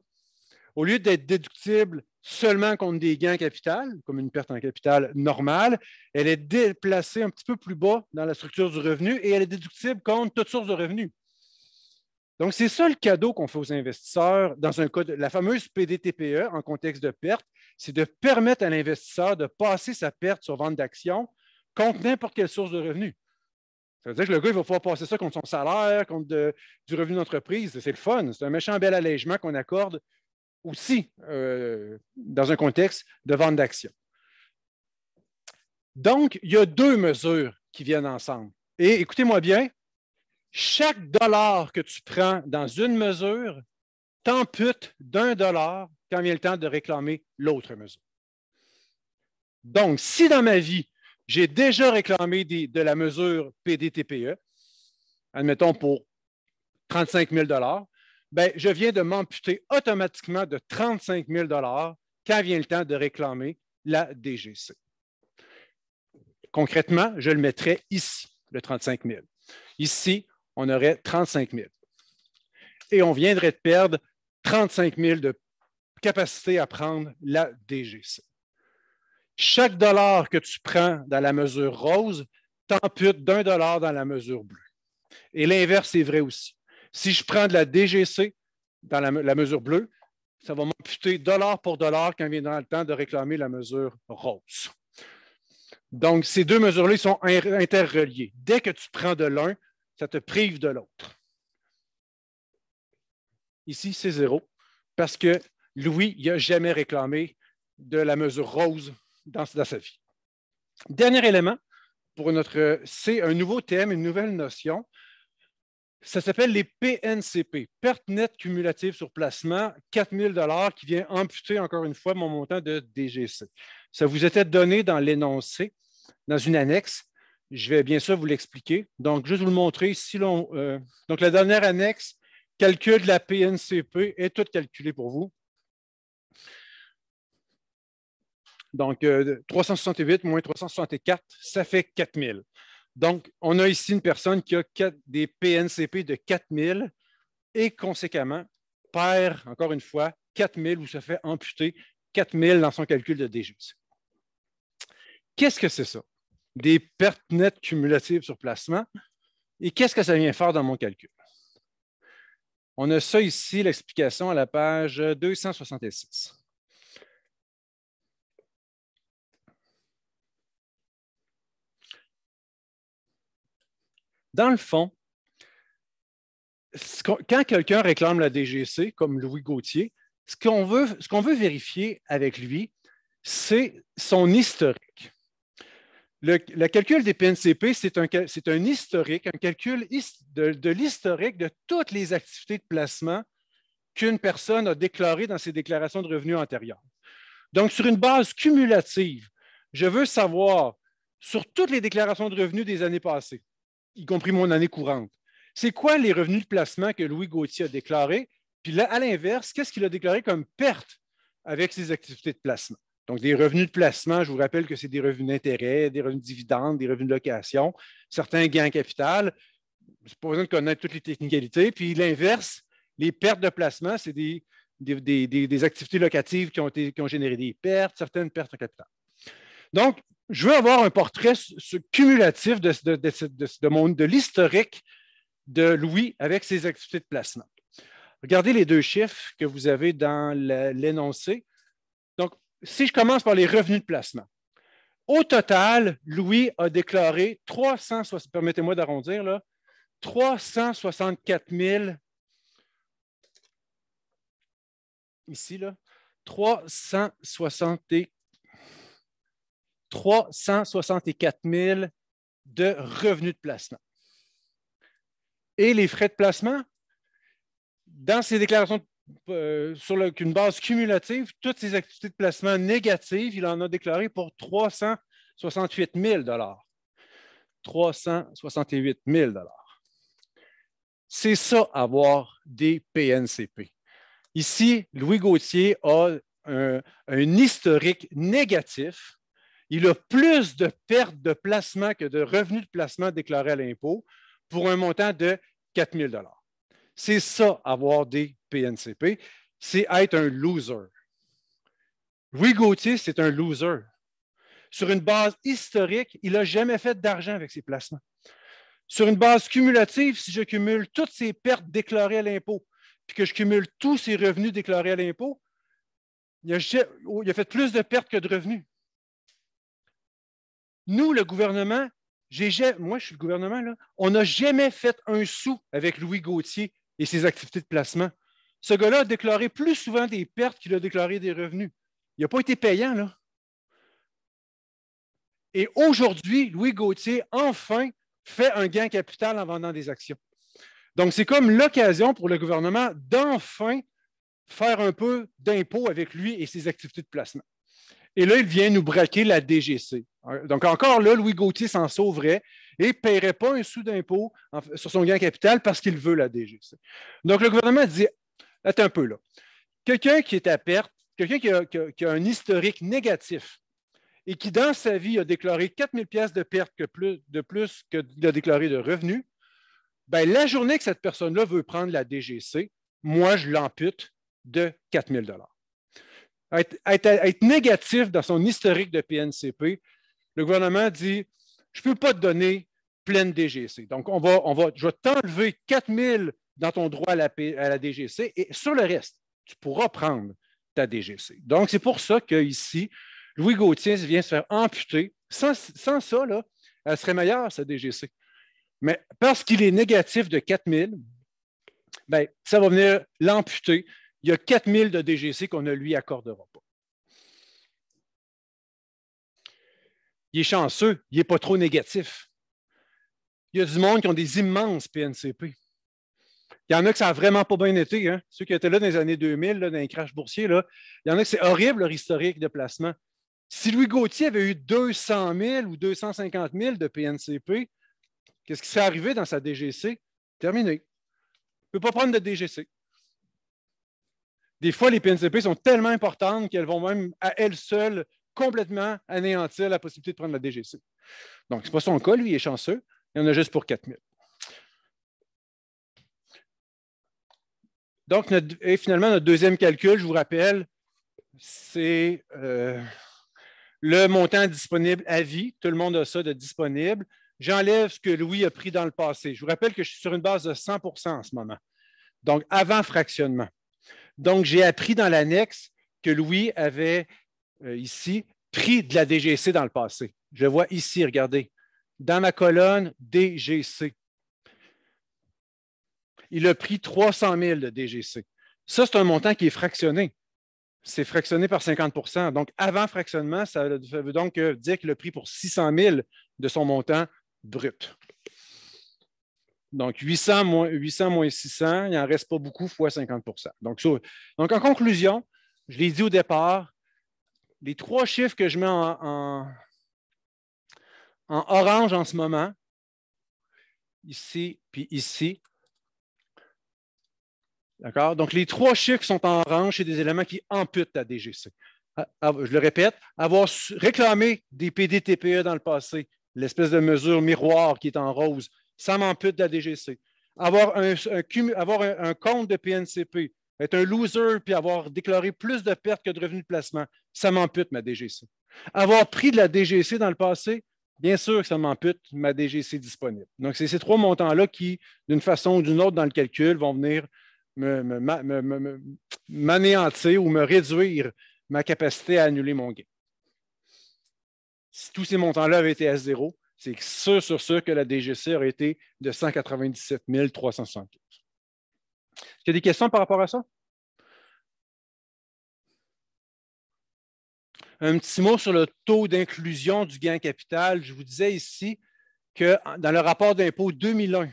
Au lieu d'être déductible seulement contre des gains en capital, comme une perte en capital normale, elle est déplacée un petit peu plus bas dans la structure du revenu et elle est déductible contre toute source de revenus. Donc, c'est ça le cadeau qu'on fait aux investisseurs dans un cas de la fameuse PDTPE en contexte de perte, c'est de permettre à l'investisseur de passer sa perte sur vente d'actions contre n'importe quelle source de revenus. Ça veut dire que le gars, il va pouvoir passer ça contre son salaire, contre du revenu d'entreprise. C'est le fun. C'est un méchant bel allègement qu'on accorde aussi euh, dans un contexte de vente d'actions. Donc, il y a deux mesures qui viennent ensemble. Et écoutez-moi bien, chaque dollar que tu prends dans une mesure t'ampute d'un dollar quand vient le temps de réclamer l'autre mesure. Donc, si dans ma vie, j'ai déjà réclamé de la mesure PDTPE, admettons pour 35 000 ben, je viens de m'amputer automatiquement de 35 000 quand vient le temps de réclamer la DGC. Concrètement, je le mettrais ici, le 35 000. Ici, on aurait 35 000. Et on viendrait de perdre 35 000 de capacité à prendre la DGC. Chaque dollar que tu prends dans la mesure rose t'ampute d'un dollar dans la mesure bleue. Et l'inverse est vrai aussi. Si je prends de la DGC dans la, mesure bleue, ça va m'amputer dollar pour dollar quand viendra le temps de réclamer la mesure rose. Donc, ces deux mesures-là sont interreliées. Dès que tu prends de l'un, ça te prive de l'autre. Ici, c'est zéro, parce que Louis n'a jamais réclamé de la mesure rose dans, sa vie. Dernier élément pour notre c'est un nouveau thème, une nouvelle notion. Ça s'appelle les PNCP, perte nette cumulative sur placement, 4000 dollars qui vient amputer encore une fois mon montant de DGC. Ça vous était donné dans l'énoncé, dans une annexe. Je vais bien sûr vous l'expliquer. Donc, juste vous le montrer. Si euh, donc, la dernière annexe, calcul de la PNCP est toute calculée pour vous. Donc, 368 euh, moins 364, ça fait 4000. Donc, on a ici une personne qui a des PNCP de 4000 et conséquemment perd, encore une fois, 4000 ou se fait amputer 4000 dans son calcul de déjus. Qu'est-ce que c'est ça? Des pertes nettes cumulatives sur placement. Et qu'est-ce que ça vient faire dans mon calcul? On a ça ici, l'explication à la page 266. Dans le fond, quand quelqu'un réclame la DGC, comme Louis Gauthier, ce qu'on veut, vérifier avec lui, c'est son historique. Le, calcul des PNCP, c'est un, historique, un calcul de, de l'historique de toutes les activités de placement qu'une personne a déclarées dans ses déclarations de revenus antérieures. Donc, sur une base cumulative, je veux savoir sur toutes les déclarations de revenus des années passées, y compris mon année courante. C'est quoi les revenus de placement que Louis Gauthier a déclarés? Puis là, à l'inverse, qu'est-ce qu'il a déclaré comme perte avec ses activités de placement? Donc, des revenus de placement, je vous rappelle que c'est des revenus d'intérêt, des revenus de dividendes, des revenus de location, certains gains en capital. n'ai pas besoin de connaître toutes les technicalités. Puis l'inverse, les pertes de placement, c'est des, activités locatives qui ont, qui ont généré des pertes, certaines pertes en capital. Donc, je veux avoir un portrait cumulatif de, l'historique de Louis avec ses activités de placement. Regardez les deux chiffres que vous avez dans l'énoncé. Donc, si je commence par les revenus de placement. Au total, Louis a déclaré 360. permettez-moi d'arrondir, là, 364 000, ici, là, 364 364 000 de revenus de placement. Et les frais de placement, dans ces déclarations euh, sur une base cumulative, toutes ces activités de placement négatives, il en a déclaré pour 368 000 368 000 C'est ça, avoir des PNCP. Ici, Louis Gauthier a un historique négatif il a plus de pertes de placements que de revenus de placement déclarés à l'impôt pour un montant de 4 000 C'est ça, avoir des PNCP. C'est être un loser. Louis Gauthier, c'est un loser. Sur une base historique, il n'a jamais fait d'argent avec ses placements. Sur une base cumulative, si je cumule toutes ses pertes déclarées à l'impôt, puis que je cumule tous ses revenus déclarés à l'impôt, il a fait plus de pertes que de revenus. Nous, le gouvernement, moi, je suis le gouvernement, on n'a jamais fait un sou avec Louis Gauthier et ses activités de placement. Ce gars-là a déclaré plus souvent des pertes qu'il a déclaré des revenus. Il n'a pas été payant, là. Et aujourd'hui, Louis Gauthier, enfin, fait un gain capital en vendant des actions. Donc, c'est comme l'occasion pour le gouvernement d'enfin faire un peu d'impôt avec lui et ses activités de placement. Et là, il vient nous braquer la DGC. Donc, encore là, Louis Gauthier s'en sauverait et ne paierait pas un sou d'impôt sur son gain capital parce qu'il veut la DGC. Donc, le gouvernement dit Attends un peu là. Quelqu'un qui est à perte, quelqu'un qui, a, un historique négatif et qui, dans sa vie, a déclaré 4000 000 de perte que de plus qu'il a déclaré de revenus, ben, la journée que cette personne-là veut prendre la DGC, moi, je l'ampute de 4000 000 à être, négatif dans son historique de PNCP, le gouvernement dit Je ne peux pas te donner pleine DGC. Donc, on va, on va, je vais t'enlever 4000 dans ton droit à la, DGC et sur le reste, tu pourras prendre ta DGC. Donc, c'est pour ça qu'ici, Louis Gauthier vient se faire amputer. Sans, sans ça, elle serait meilleure, sa DGC. Mais parce qu'il est négatif de 4000, ben, ça va venir l'amputer. Il y a 4000 de DGC qu'on ne lui accordera pas. Il est chanceux, il n'est pas trop négatif. Il y a du monde qui ont des immenses PNCP. Il y en a que ça n'a vraiment pas bien été. Hein. Ceux qui étaient là dans les années 2000, là, dans les crash boursiers, là, il y en a que c'est horrible leur historique de placement. Si Louis Gauthier avait eu 200 000 ou 250 000 de PNCP, qu'est-ce qui serait arrivé dans sa DGC? Terminé. Il ne peut pas prendre de DGC. Des fois, les PNCP sont tellement importantes qu'elles vont même à elles seules complètement anéantir la possibilité de prendre la DGC. Donc, ce n'est pas son cas, lui, il est chanceux. Il y en a juste pour 4 000. Donc, finalement, notre deuxième calcul, je vous rappelle, c'est euh, le montant disponible à vie. Tout le monde a ça de disponible. J'enlève ce que Louis a pris dans le passé. Je vous rappelle que je suis sur une base de 100 en ce moment. Donc, avant fractionnement. Donc, j'ai appris dans l'annexe que Louis avait euh, ici pris de la DGC dans le passé. Je vois ici, regardez, dans ma colonne DGC. Il a pris 300 000 de DGC. Ça, c'est un montant qui est fractionné. C'est fractionné par 50 Donc, avant fractionnement, ça veut donc dire qu'il a pris pour 600 000 de son montant brut. Donc, 800 moins, 800 600, il n'en reste pas beaucoup fois 50 donc, en conclusion, je l'ai dit au départ, les trois chiffres que je mets en, orange en ce moment, ici, puis ici, D'accord? Donc, les trois chiffres sont en orange, c'est des éléments qui amputent la DGC. Je le répète, avoir réclamé des PDTPE dans le passé, l'espèce de mesure miroir qui est en rose, ça m'ampute de la DGC. Avoir un, compte de PNCP, être un loser puis avoir déclaré plus de pertes que de revenus de placement, ça m'ampute ma DGC. Avoir pris de la DGC dans le passé, bien sûr que ça m'ampute ma DGC disponible. Donc, c'est ces trois montants-là qui, d'une façon ou d'une autre dans le calcul, vont venir m'anéantir ou me réduire ma capacité à annuler mon gain. Si tous ces montants-là avaient été à zéro, c'est sûr, sur sûr que la DGC aurait été de 197 375. Est-ce qu'il y a des questions par rapport à ça? Un petit mot sur le taux d'inclusion du gain capital. Je vous disais ici que dans le rapport d'impôt 2001,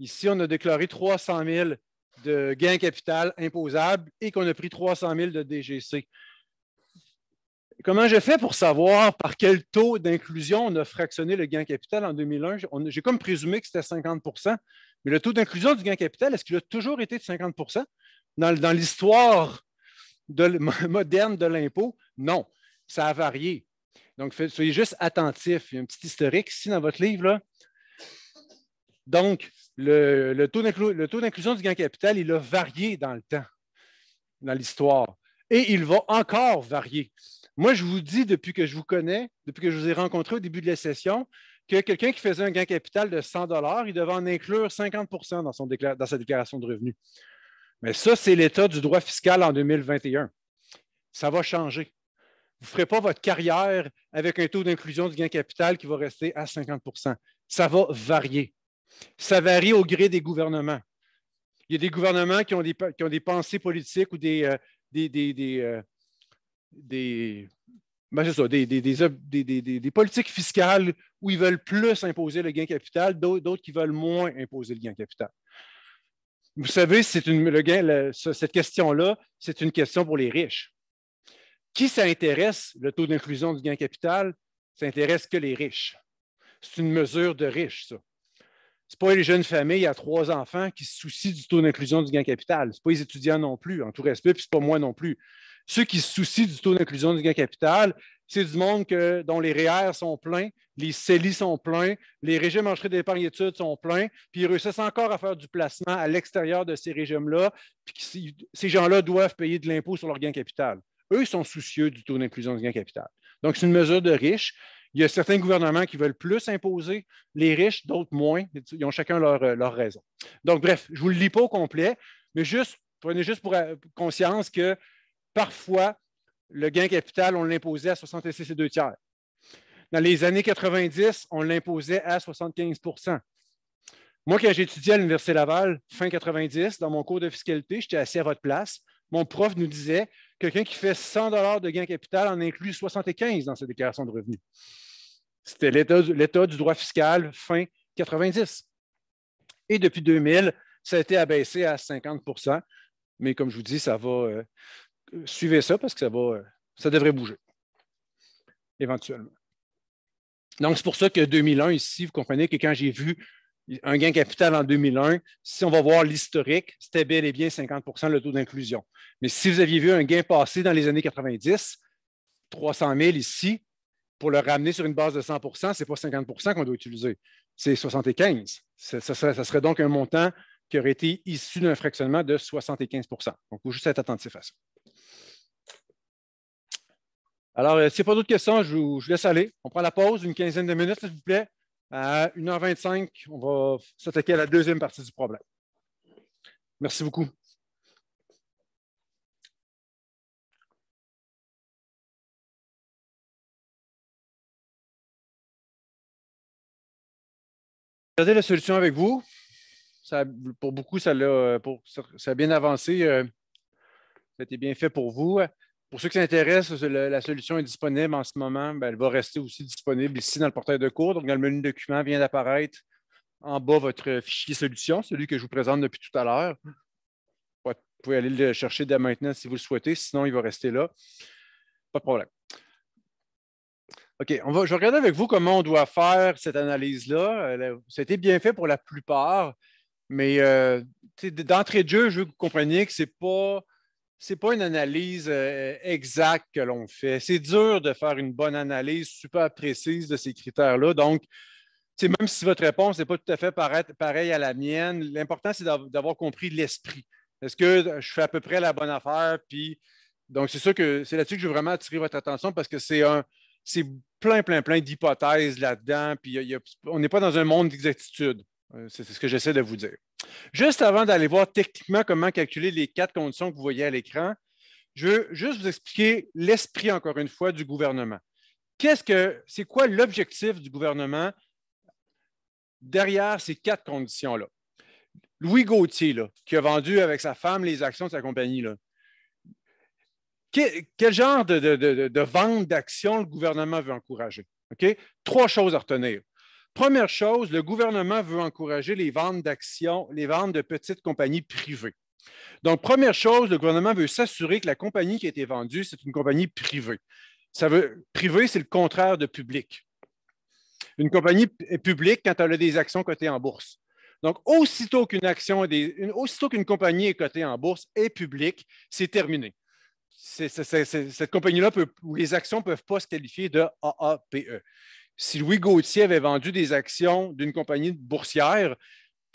ici, on a déclaré 300 000 de gain capital imposable et qu'on a pris 300 000 de DGC. Comment j'ai fait pour savoir par quel taux d'inclusion on a fractionné le gain capital en 2001? J'ai comme présumé que c'était 50 mais le taux d'inclusion du gain capital, est-ce qu'il a toujours été de 50 Dans, l'histoire moderne de l'impôt, non, ça a varié. Donc, soyez juste attentifs. Il y a un petit historique ici dans votre livre. Donc, le, le taux d'inclusion du gain capital, il a varié dans le temps, dans l'histoire, et il va encore varier. Moi, je vous dis depuis que je vous connais, depuis que je vous ai rencontré au début de la session, que quelqu'un qui faisait un gain capital de 100 il devait en inclure 50 dans, sa déclaration de revenus. Mais ça, c'est l'état du droit fiscal en 2021. Ça va changer. Vous ne ferez pas votre carrière avec un taux d'inclusion du gain capital qui va rester à 50 Ça va varier. Ça varie au gré des gouvernements. Il y a des gouvernements qui ont des, pensées politiques ou des, euh, euh, des, des, politiques fiscales où ils veulent plus imposer le gain capital, d'autres qui veulent moins imposer le gain capital. Vous savez, cette question-là, c'est une question pour les riches. Qui s'intéresse, le taux d'inclusion du gain capital, Ça intéresse que les riches. C'est une mesure de riches, ça. Ce n'est pas les jeunes familles à trois enfants qui se soucient du taux d'inclusion du gain capital. Ce n'est pas les étudiants non plus, en tout respect, puis ce n'est pas moi non plus. Ceux qui se soucient du taux d'inclusion du gain capital, c'est du monde que, dont les REER e sont pleins, les CELI sont pleins, les régimes enregistrés d'épargne études sont pleins, puis ils réussissent encore à faire du placement à l'extérieur de ces régimes-là, puis ces gens-là doivent payer de l'impôt sur leur gain capital. Eux sont soucieux du taux d'inclusion du gain capital. Donc, c'est une mesure de riches. Il y a certains gouvernements qui veulent plus imposer les riches, d'autres moins. Ils ont chacun leur, euh, leur raison. Donc, bref, je ne vous le lis pas au complet, mais juste, prenez juste pour euh, conscience que parfois, le gain capital, on l'imposait à 66 et 2 tiers. Dans les années 90, on l'imposait à 75 Moi, quand j'étudiais à l'Université Laval, fin 90, dans mon cours de fiscalité, j'étais assis à votre place. Mon prof nous disait quelqu'un qui fait 100 de gain capital en inclut 75 dans sa déclaration de revenus. C'était l'état du droit fiscal fin 90. Et depuis 2000, ça a été abaissé à 50 mais comme je vous dis, ça va, euh, suivez ça parce que euh, ça devrait bouger éventuellement. Donc, c'est pour ça que 2001, ici, vous comprenez que quand j'ai vu un gain capital en 2001, si on va voir l'historique, c'était bel et bien 50 le taux d'inclusion. Mais si vous aviez vu un gain passé dans les années 90, 300 000 ici, pour le ramener sur une base de 100 ce n'est pas 50 qu'on doit utiliser, c'est 75 ça serait donc un montant qui aurait été issu d'un fractionnement de 75 Donc, il faut juste être attentif à ça. Alors, euh, s'il n'y a pas d'autres questions, je vous laisse aller. On prend la pause, une quinzaine de minutes, s'il vous plaît. À 1h25, on va s'attaquer à la deuxième partie du problème. Merci beaucoup. Regardez la solution avec vous pour beaucoup, euh, ça, a, bien avancé. Euh, ça a été bien fait pour vous. Pour ceux qui s'intéressent, la solution est disponible en ce moment. Ben, elle va rester aussi disponible ici dans le portail de cours. Donc, dans le menu Documents vient d'apparaître en bas votre fichier solution, celui que je vous présente depuis tout à l'heure. Vous pouvez aller le chercher dès maintenant si vous le souhaitez, sinon il va rester là. Pas de problème. OK, je vais regarder avec vous comment on doit faire cette analyse-là. C'était euh, bien fait pour la plupart. Mais euh, d'entrée de jeu, je veux que vous compreniez que ce n'est pas, une analyse euh, exacte que l'on fait. C'est dur de faire une bonne analyse super précise de ces critères-là. Donc, même si votre réponse n'est pas tout à fait pareille à la mienne, l'important, c'est d'avoir compris l'esprit. Est-ce que je fais à peu près la bonne affaire? donc, c'est sûr que c'est là-dessus que je veux vraiment attirer votre attention parce que c'est un, c'est plein, plein, plein d'hypothèses là-dedans. Puis, on n'est pas dans un monde d'exactitude. C'est ce que j'essaie de vous dire. Juste avant d'aller voir techniquement comment calculer les quatre conditions que vous voyez à l'écran, je veux juste vous expliquer l'esprit, encore une fois, du gouvernement. Qu'est-ce que, c'est quoi l'objectif du gouvernement derrière ces quatre conditions-là? Louis Gauthier, qui a vendu avec sa femme les actions de sa compagnie, là. Quel, genre de, vente d'actions le gouvernement veut encourager? Trois choses à retenir. Première chose, le gouvernement veut encourager les ventes d'actions, les ventes de petites compagnies privées. Donc, première chose, le gouvernement veut s'assurer que la compagnie qui a été vendue, c'est une compagnie privée. Ça veut, privé, c'est le contraire de public. Une compagnie est publique quand elle a des actions cotées en bourse. Donc, aussitôt qu'une action, est aussitôt qu'une compagnie est cotée en bourse et publique, c'est terminé. cette compagnie-là, ou les actions ne peuvent pas se qualifier de AAPE si Louis Gauthier avait vendu des actions d'une compagnie boursière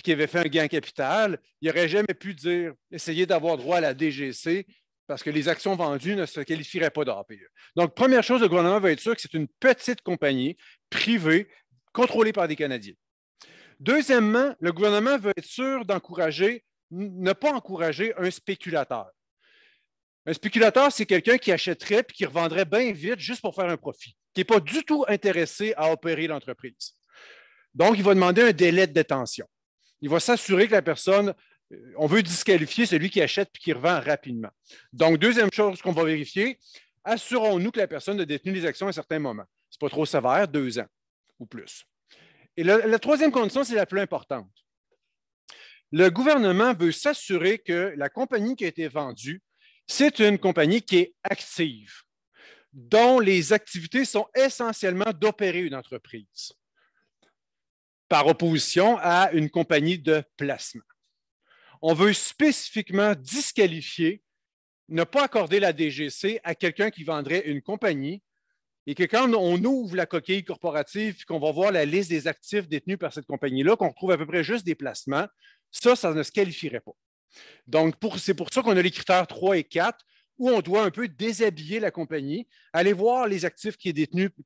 qui avait fait un gain capital, il n'aurait jamais pu dire essayer d'avoir droit à la DGC parce que les actions vendues ne se qualifieraient pas d'APE. Donc, première chose, le gouvernement veut être sûr que c'est une petite compagnie privée contrôlée par des Canadiens. Deuxièmement, le gouvernement veut être sûr d'encourager, ne pas encourager un spéculateur. Un spéculateur, c'est quelqu'un qui achèterait puis qui revendrait bien vite juste pour faire un profit qui n'est pas du tout intéressé à opérer l'entreprise. Donc, il va demander un délai de détention. Il va s'assurer que la personne, euh, on veut disqualifier celui qui achète puis qui revend rapidement. Donc, deuxième chose qu'on va vérifier, assurons-nous que la personne a détenu les actions à un certain moment. Ce n'est pas trop sévère, deux ans ou plus. Et la troisième condition, c'est la plus importante. Le gouvernement veut s'assurer que la compagnie qui a été vendue, c'est une compagnie qui est active dont les activités sont essentiellement d'opérer une entreprise, par opposition à une compagnie de placement. On veut spécifiquement disqualifier, ne pas accorder la DGC à quelqu'un qui vendrait une compagnie et que quand on ouvre la coquille corporative, qu'on va voir la liste des actifs détenus par cette compagnie-là, qu'on retrouve à peu près juste des placements, ça, ça ne se qualifierait pas. Donc, c'est pour ça qu'on a les critères 3 et 4 où on doit un peu déshabiller la compagnie, aller voir les actifs qui,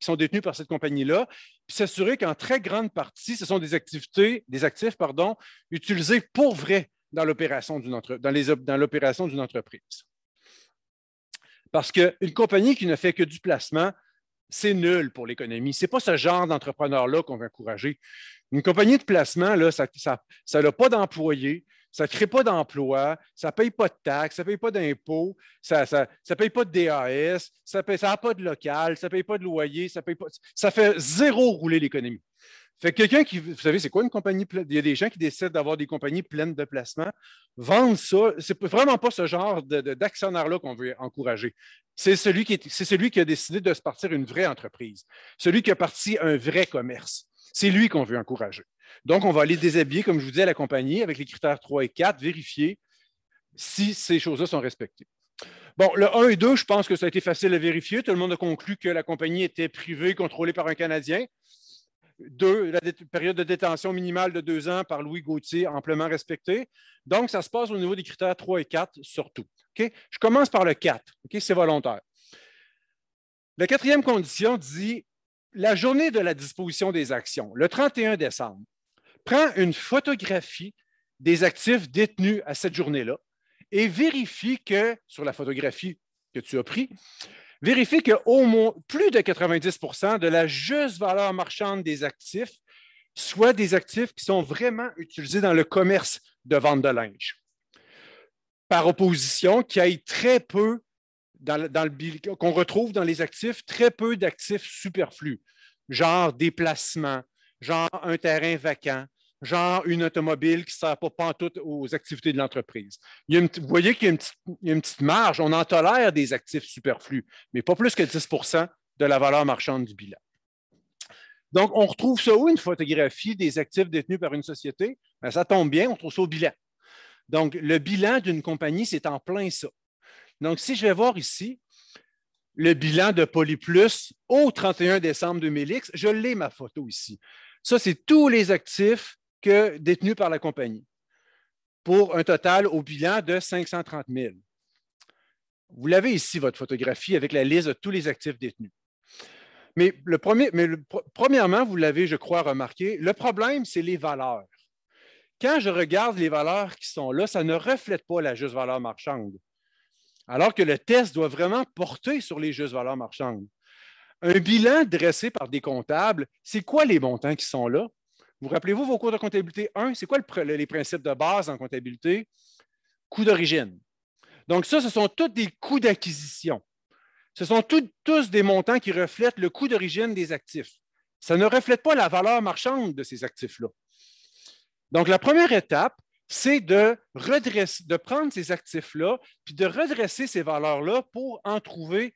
sont détenus par cette compagnie-là, puis s'assurer qu'en très grande partie, ce sont des activités, des actifs, pardon, utilisés pour vrai dans l'opération d'une entreprise. Parce qu'une compagnie qui ne fait que du placement, c'est nul pour l'économie. Ce n'est pas ce genre d'entrepreneur-là qu'on veut encourager. Une compagnie de placement, là, ça n'a pas d'employés, ça ne crée pas d'emploi, ça ne paye pas de taxes, ça ne paye pas d'impôts, ça ne paye pas de DAS, ça n'a ça pas de local, ça ne paye pas de loyer, ça paye pas, ça fait zéro rouler l'économie. Fait quelqu'un qui, vous savez, c'est quoi une compagnie? Il y a des gens qui décident d'avoir des compagnies pleines de placements. Vendre ça, c'est vraiment pas ce genre d'actionnaire-là qu'on veut encourager. C'est celui, qui celui qui a décidé de se partir une vraie entreprise, celui qui a parti un vrai commerce. C'est lui qu'on veut encourager. Donc, on va aller déshabiller, comme je vous disais, à la compagnie avec les critères 3 et 4, vérifier si ces choses-là sont respectées. Bon, le 1 et 2, je pense que ça a été facile à vérifier. Tout le monde a conclu que la compagnie était privée, contrôlée par un Canadien. Deux, la période de détention minimale de deux ans par Louis Gauthier, amplement respectée. Donc, ça se passe au niveau des critères 3 et 4 surtout. Je commence par le 4. C'est volontaire. La quatrième condition dit la journée de la disposition des actions, le 31 décembre, prend une photographie des actifs détenus à cette journée-là et vérifie que, sur la photographie que tu as prise, vérifie que au moins plus de 90 de la juste valeur marchande des actifs soit des actifs qui sont vraiment utilisés dans le commerce de vente de linge. Par opposition, qu'il y ait très peu qu'on retrouve dans les actifs, très peu d'actifs superflus, genre déplacement, genre un terrain vacant, genre une automobile qui ne sert pas tout aux activités de l'entreprise. Vous voyez qu'il y, a, une petite, marge. On en tolère des actifs superflus, mais pas plus que 10 de la valeur marchande du bilan. Donc, on retrouve ça où une photographie des actifs détenus par une société? Ben, ça tombe bien, on trouve ça au bilan. Donc, le bilan d'une compagnie, c'est en plein ça. Donc, si je vais voir ici le bilan de Polyplus au 31 décembre 2000X, je l'ai ma photo ici. Ça, c'est tous les actifs que, détenus par la compagnie pour un total au bilan de 530 000. Vous l'avez ici, votre photographie, avec la liste de tous les actifs détenus. Mais, le premier, mais premièrement, vous l'avez, je crois, remarqué, le problème, c'est les valeurs. Quand je regarde les valeurs qui sont là, ça ne reflète pas la juste valeur marchande alors que le test doit vraiment porter sur les justes valeurs marchandes. Un bilan dressé par des comptables, c'est quoi les montants qui sont là? Vous rappelez-vous vos cours de comptabilité 1, c'est quoi les principes de base en comptabilité? Coût d'origine. Donc ça, ce sont tous des coûts d'acquisition. Ce sont tous des montants qui reflètent le coût d'origine des actifs. Ça ne reflète pas la valeur marchande de ces actifs-là. Donc la première étape, c'est de redresser, de prendre ces actifs-là, puis de redresser ces valeurs-là pour en trouver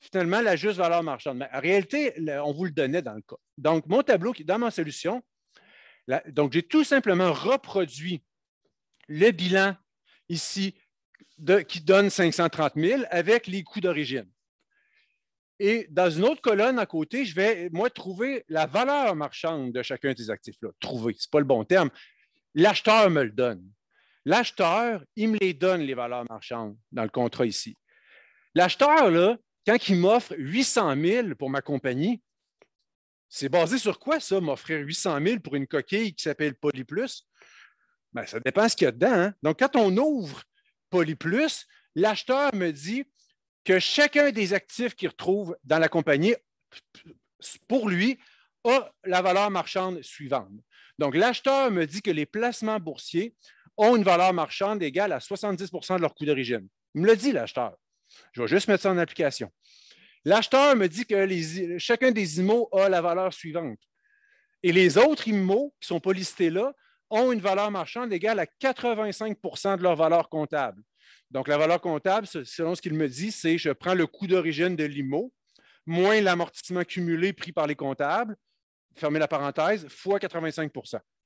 finalement la juste valeur marchande. Mais en réalité, on vous le donnait dans le cas. Donc, mon tableau qui est dans ma solution, donc j'ai tout simplement reproduit le bilan ici qui donne 530 000 avec les coûts d'origine. Et dans une autre colonne à côté, je vais, moi, trouver la valeur marchande de chacun de ces actifs-là. Trouver, ce n'est pas le bon terme. L'acheteur me le donne. L'acheteur, il me les donne, les valeurs marchandes, dans le contrat ici. L'acheteur, là, quand il m'offre 800 000 pour ma compagnie, c'est basé sur quoi, ça, m'offrir 800 000 pour une coquille qui s'appelle Polyplus? Bien, ça dépend ce qu'il y a dedans. Hein. Donc, quand on ouvre Polyplus, l'acheteur me dit que chacun des actifs qu'il retrouve dans la compagnie, pour lui, a la valeur marchande suivante. Donc, l'acheteur me dit que les placements boursiers ont une valeur marchande égale à 70 de leur coût d'origine. Il me le dit, l'acheteur. Je vais juste mettre ça en application. L'acheteur me dit que chacun des IMO a la valeur suivante. Et les autres IMO qui ne sont pas listés là ont une valeur marchande égale à 85 de leur valeur comptable. Donc, la valeur comptable, selon ce qu'il me dit, c'est je prends le coût d'origine de l'IMO moins l'amortissement cumulé pris par les comptables, fermez la parenthèse, fois 85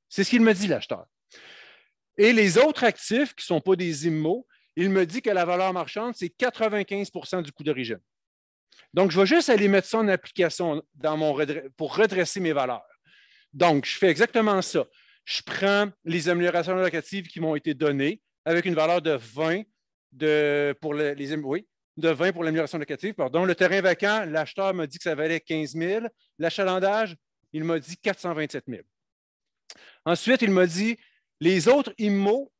C'est ce qu'il me dit, l'acheteur. Et les autres actifs qui ne sont pas des IMO, il me dit que la valeur marchande, c'est 95 du coût d'origine. Donc, je vais juste aller mettre ça en application dans mon pour redresser mes valeurs. Donc, je fais exactement ça. Je prends les améliorations locatives qui m'ont été données avec une valeur de 20 de, pour les de 20 pour l'amélioration locative. Pardon. Le terrain vacant, l'acheteur me dit que ça valait 15 000. L'achalandage, il m'a dit 427 000. Ensuite, il m'a dit les autres IMO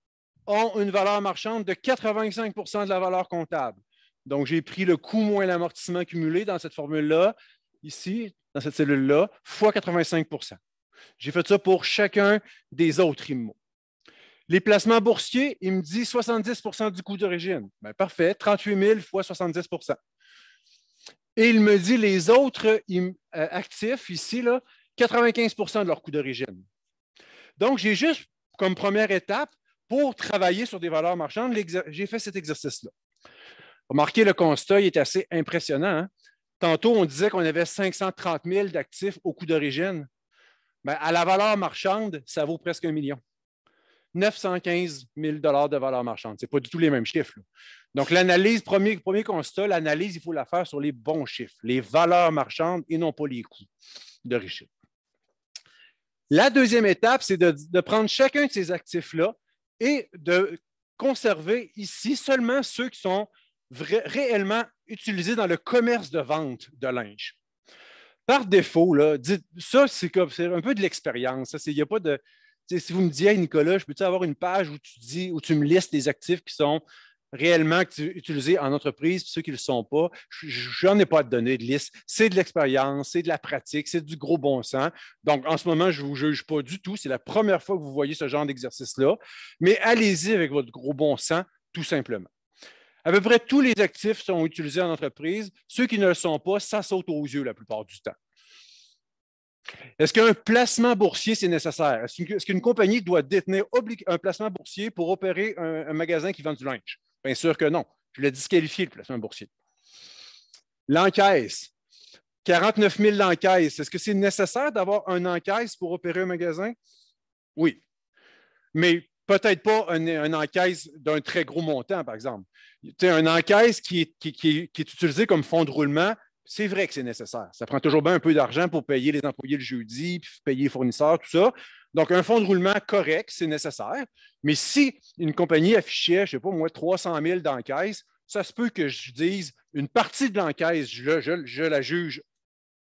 ont une valeur marchande de 85 de la valeur comptable. Donc, j'ai pris le coût moins l'amortissement cumulé dans cette formule-là, ici, dans cette cellule-là, fois 85 J'ai fait ça pour chacun des autres IMO. Les placements boursiers, il me dit 70 du coût d'origine. Bien, parfait, 38 000 fois 70 Et il me dit les autres euh, actifs ici, là, 95 de leur coût d'origine. Donc, j'ai juste comme première étape pour travailler sur des valeurs marchandes, j'ai fait cet exercice-là. Remarquez le constat, il est assez impressionnant. Hein. Tantôt, on disait qu'on avait 530 000 d'actifs au coût d'origine. mais ben, à la valeur marchande, ça vaut presque un million. 915 000 de valeur marchande. Ce n'est pas du tout les mêmes chiffres. Donc, l'analyse, premier, premier constat, l'analyse, il faut la faire sur les bons chiffres, les valeurs marchandes et non pas les coûts d'origine. La deuxième étape, c'est de, prendre chacun de ces actifs-là et de conserver ici seulement ceux qui sont réellement utilisés dans le commerce de vente de linge. Par défaut, là, ça, c'est un peu de l'expérience. Il a pas de. Si vous me dites, Nicolas, je peux-tu avoir une page où tu dis, où tu me listes les actifs qui sont réellement utilisés en entreprise, ceux qui ne le sont pas. Je n'en ai pas à te donner de liste. C'est de l'expérience, c'est de la pratique, c'est du gros bon sens. Donc, en ce moment, je ne vous juge pas du tout. C'est la première fois que vous voyez ce genre d'exercice-là. Mais allez-y avec votre gros bon sens, tout simplement. À peu près tous les actifs sont utilisés en entreprise. Ceux qui ne le sont pas, ça saute aux yeux la plupart du temps. Est-ce qu'un placement boursier, c'est nécessaire? Est-ce qu'une compagnie doit détenir un placement boursier pour opérer un, un magasin qui vend du linge? Bien sûr que non. Je l'ai disqualifié, le placement boursier. L'encaisse. 49 000 l'encaisse. Est-ce que c'est nécessaire d'avoir un encaisse pour opérer un magasin? Oui. Mais peut-être pas un, encaisse d'un très gros montant, par exemple. Tu un encaisse qui, qui, qui, est utilisé comme fonds de roulement c'est vrai que c'est nécessaire. Ça prend toujours bien un peu d'argent pour payer les employés le jeudi, payer les fournisseurs, tout ça. Donc, un fonds de roulement correct, c'est nécessaire. Mais si une compagnie affichait, je ne sais pas, moi, 300 000 d'encaisse, ça se peut que je dise une partie de l'encaisse, je, la juge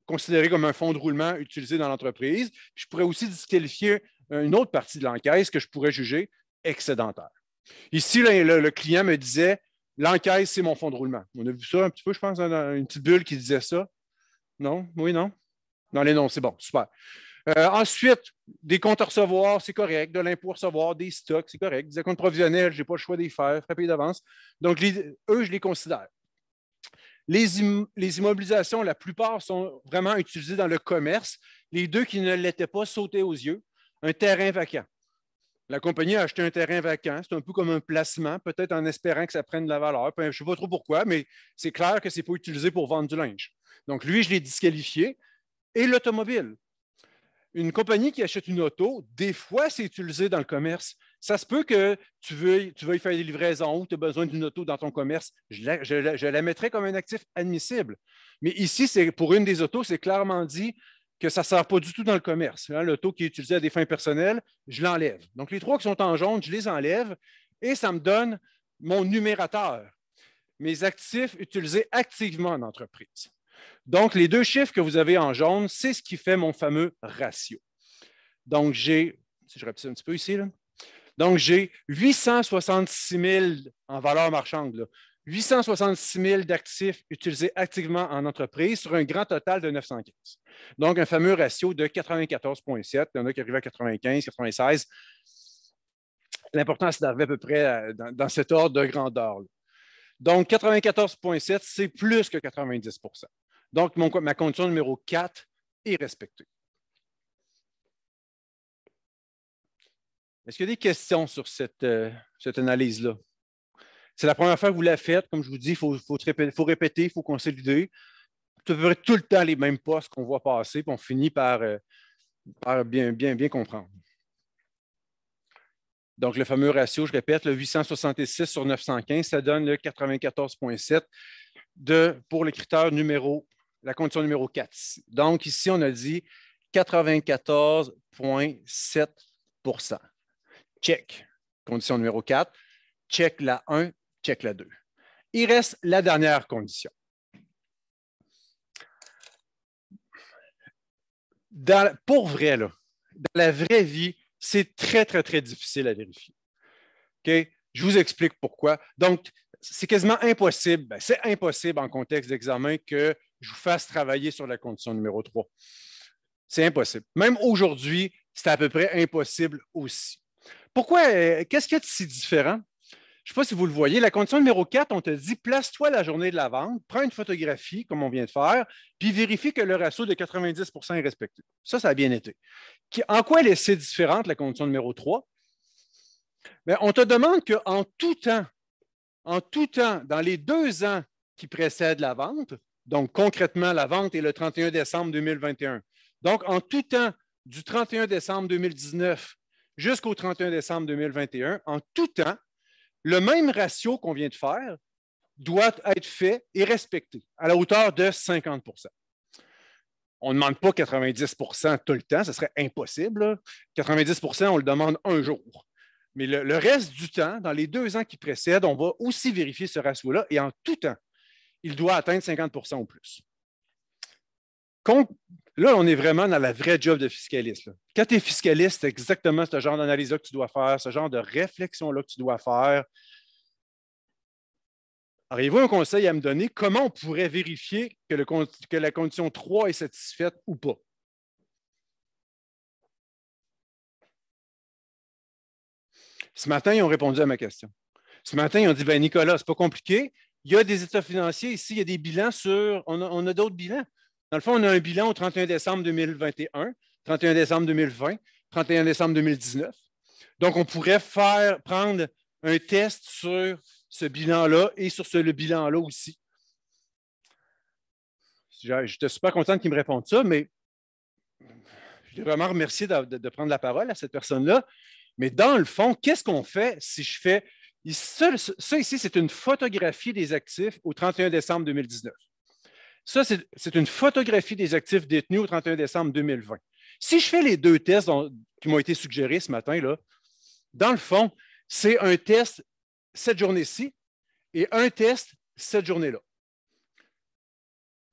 considérée comme un fonds de roulement utilisé dans l'entreprise. Je pourrais aussi disqualifier une autre partie de l'encaisse que je pourrais juger excédentaire. Ici, le client me disait l'encaisse, c'est mon fonds de roulement. On a vu ça un petit peu, je pense, une petite bulle qui disait ça. Non? Oui, non? Non, les noms, c'est bon, super. Euh, ensuite, des comptes à recevoir, c'est correct. De l'impôt à recevoir, des stocks, c'est correct. Des comptes provisionnels, je n'ai pas le choix d'y faire, payer d'avance. Donc, eux, je les considère. Les, les, immobilisations, la plupart sont vraiment utilisées dans le commerce. Les deux qui ne l'étaient pas sautaient aux yeux. Un terrain vacant. La compagnie a acheté un terrain vacant. C'est un peu comme un placement, peut-être en espérant que ça prenne de la valeur. Je ne sais pas trop pourquoi, mais c'est clair que ce n'est pas utilisé pour vendre du linge. Donc, lui, je l'ai disqualifié. Et l'automobile. Une compagnie qui achète une auto, des fois, c'est utilisé dans le commerce. Ça se peut que tu veuilles, tu faire des livraisons ou tu as besoin d'une auto dans ton commerce. Je la, mettrais comme un actif admissible. Mais ici, c'est pour une des autos, c'est clairement dit que ça ne sert pas du tout dans le commerce. Hein. le taux qui est utilisé à des fins personnelles, je l'enlève. Donc, les trois qui sont en jaune, je les enlève et ça me donne mon numérateur, mes actifs utilisés activement en entreprise. Donc, les deux chiffres que vous avez en jaune, c'est ce qui fait mon fameux ratio. Donc, j'ai, si je répète un petit peu ici, donc j'ai 866 000 en valeur marchande. 866 000 d'actifs utilisés activement en entreprise sur un grand total de 915. Donc, un fameux ratio de 94,7. Il y en a qui arrivent à 95, 96. L'important, c'est d'arriver à peu près dans, cet ordre de grandeur. Donc, 94,7, c'est plus que 90 Donc, ma condition numéro 4 est respectée. Est-ce qu'il y a des questions sur cette euh, analyse-là? C'est la première fois que vous la faites. Comme je vous dis, il faut, répéter, il faut consolider. Tu à tout le temps les mêmes postes qu'on voit passer, puis on finit par, euh, bien, bien, bien comprendre. Donc, le fameux ratio, je répète, le 866 sur 915, ça donne le 94,7 pour le critère numéro, la condition numéro 4. Donc, ici, on a dit 94,7 Check. Condition numéro 4. Check la 1, check la 2. Il reste la dernière condition. pour vrai, dans la vraie vie, c'est très, très, très difficile à vérifier. Je vous explique pourquoi. Donc, c'est quasiment impossible, ben, c'est impossible en contexte d'examen que je vous fasse travailler sur la condition numéro 3. C'est impossible. Même aujourd'hui, c'est à peu près impossible aussi. Pourquoi? Euh, qu'est-ce qui est si différent je ne sais pas si vous le voyez. La condition numéro 4, on te dit place-toi la journée de la vente, prends une photographie, comme on vient de faire, puis vérifie que le ratio de 90 est respecté. Ça, ça a bien été. En quoi elle est si différente, la condition numéro 3? Mais ben, on te demande qu'en tout temps, en tout temps, dans les deux ans qui précèdent la vente, donc concrètement, la vente est le 31 décembre 2021. Donc, en tout temps, du 31 décembre 2019 jusqu'au 31 décembre 2021, en tout temps, le même ratio qu'on vient de faire doit être fait et respecté à la hauteur de 50 on ne demande pas 90 tout le temps, ce serait impossible. 90 on le demande un jour. Mais le, reste du temps, dans les deux ans qui précèdent, on va aussi vérifier ce ratio-là et en tout temps, il doit atteindre 50 ou plus. Là, on est vraiment dans la vraie job de fiscaliste. Quand tu es fiscaliste, c'est exactement ce genre d'analyse-là que tu dois faire, ce genre de réflexion-là que tu dois faire. Auriez-vous un conseil à me donner? Comment on pourrait vérifier que, la condition 3 est satisfaite ou pas? Ce matin, ils ont répondu à ma question. Ce matin, ils ont dit, ben Nicolas, c'est pas compliqué. Il y a des états financiers ici, il y a des bilans sur, on a d'autres bilans. Dans le fond, on a un bilan au 31 décembre 2021, 31 décembre 2020, 31 décembre 2019. Donc, on pourrait faire, prendre un test sur ce bilan-là et sur ce le bilan-là aussi. J'étais super content qu'il me réponde ça, mais je l'ai vraiment remercié de, prendre la parole à cette personne-là. Mais dans le fond, qu'est-ce qu'on fait si je fais. ça ici, c'est une photographie des actifs au 31 décembre 2019. Ça, c'est une photographie des actifs détenus au 31 décembre 2020. Si je fais les deux tests qui m'ont été suggérés ce matin, là, dans le fond, c'est un test cette journée-ci et un test cette journée-là.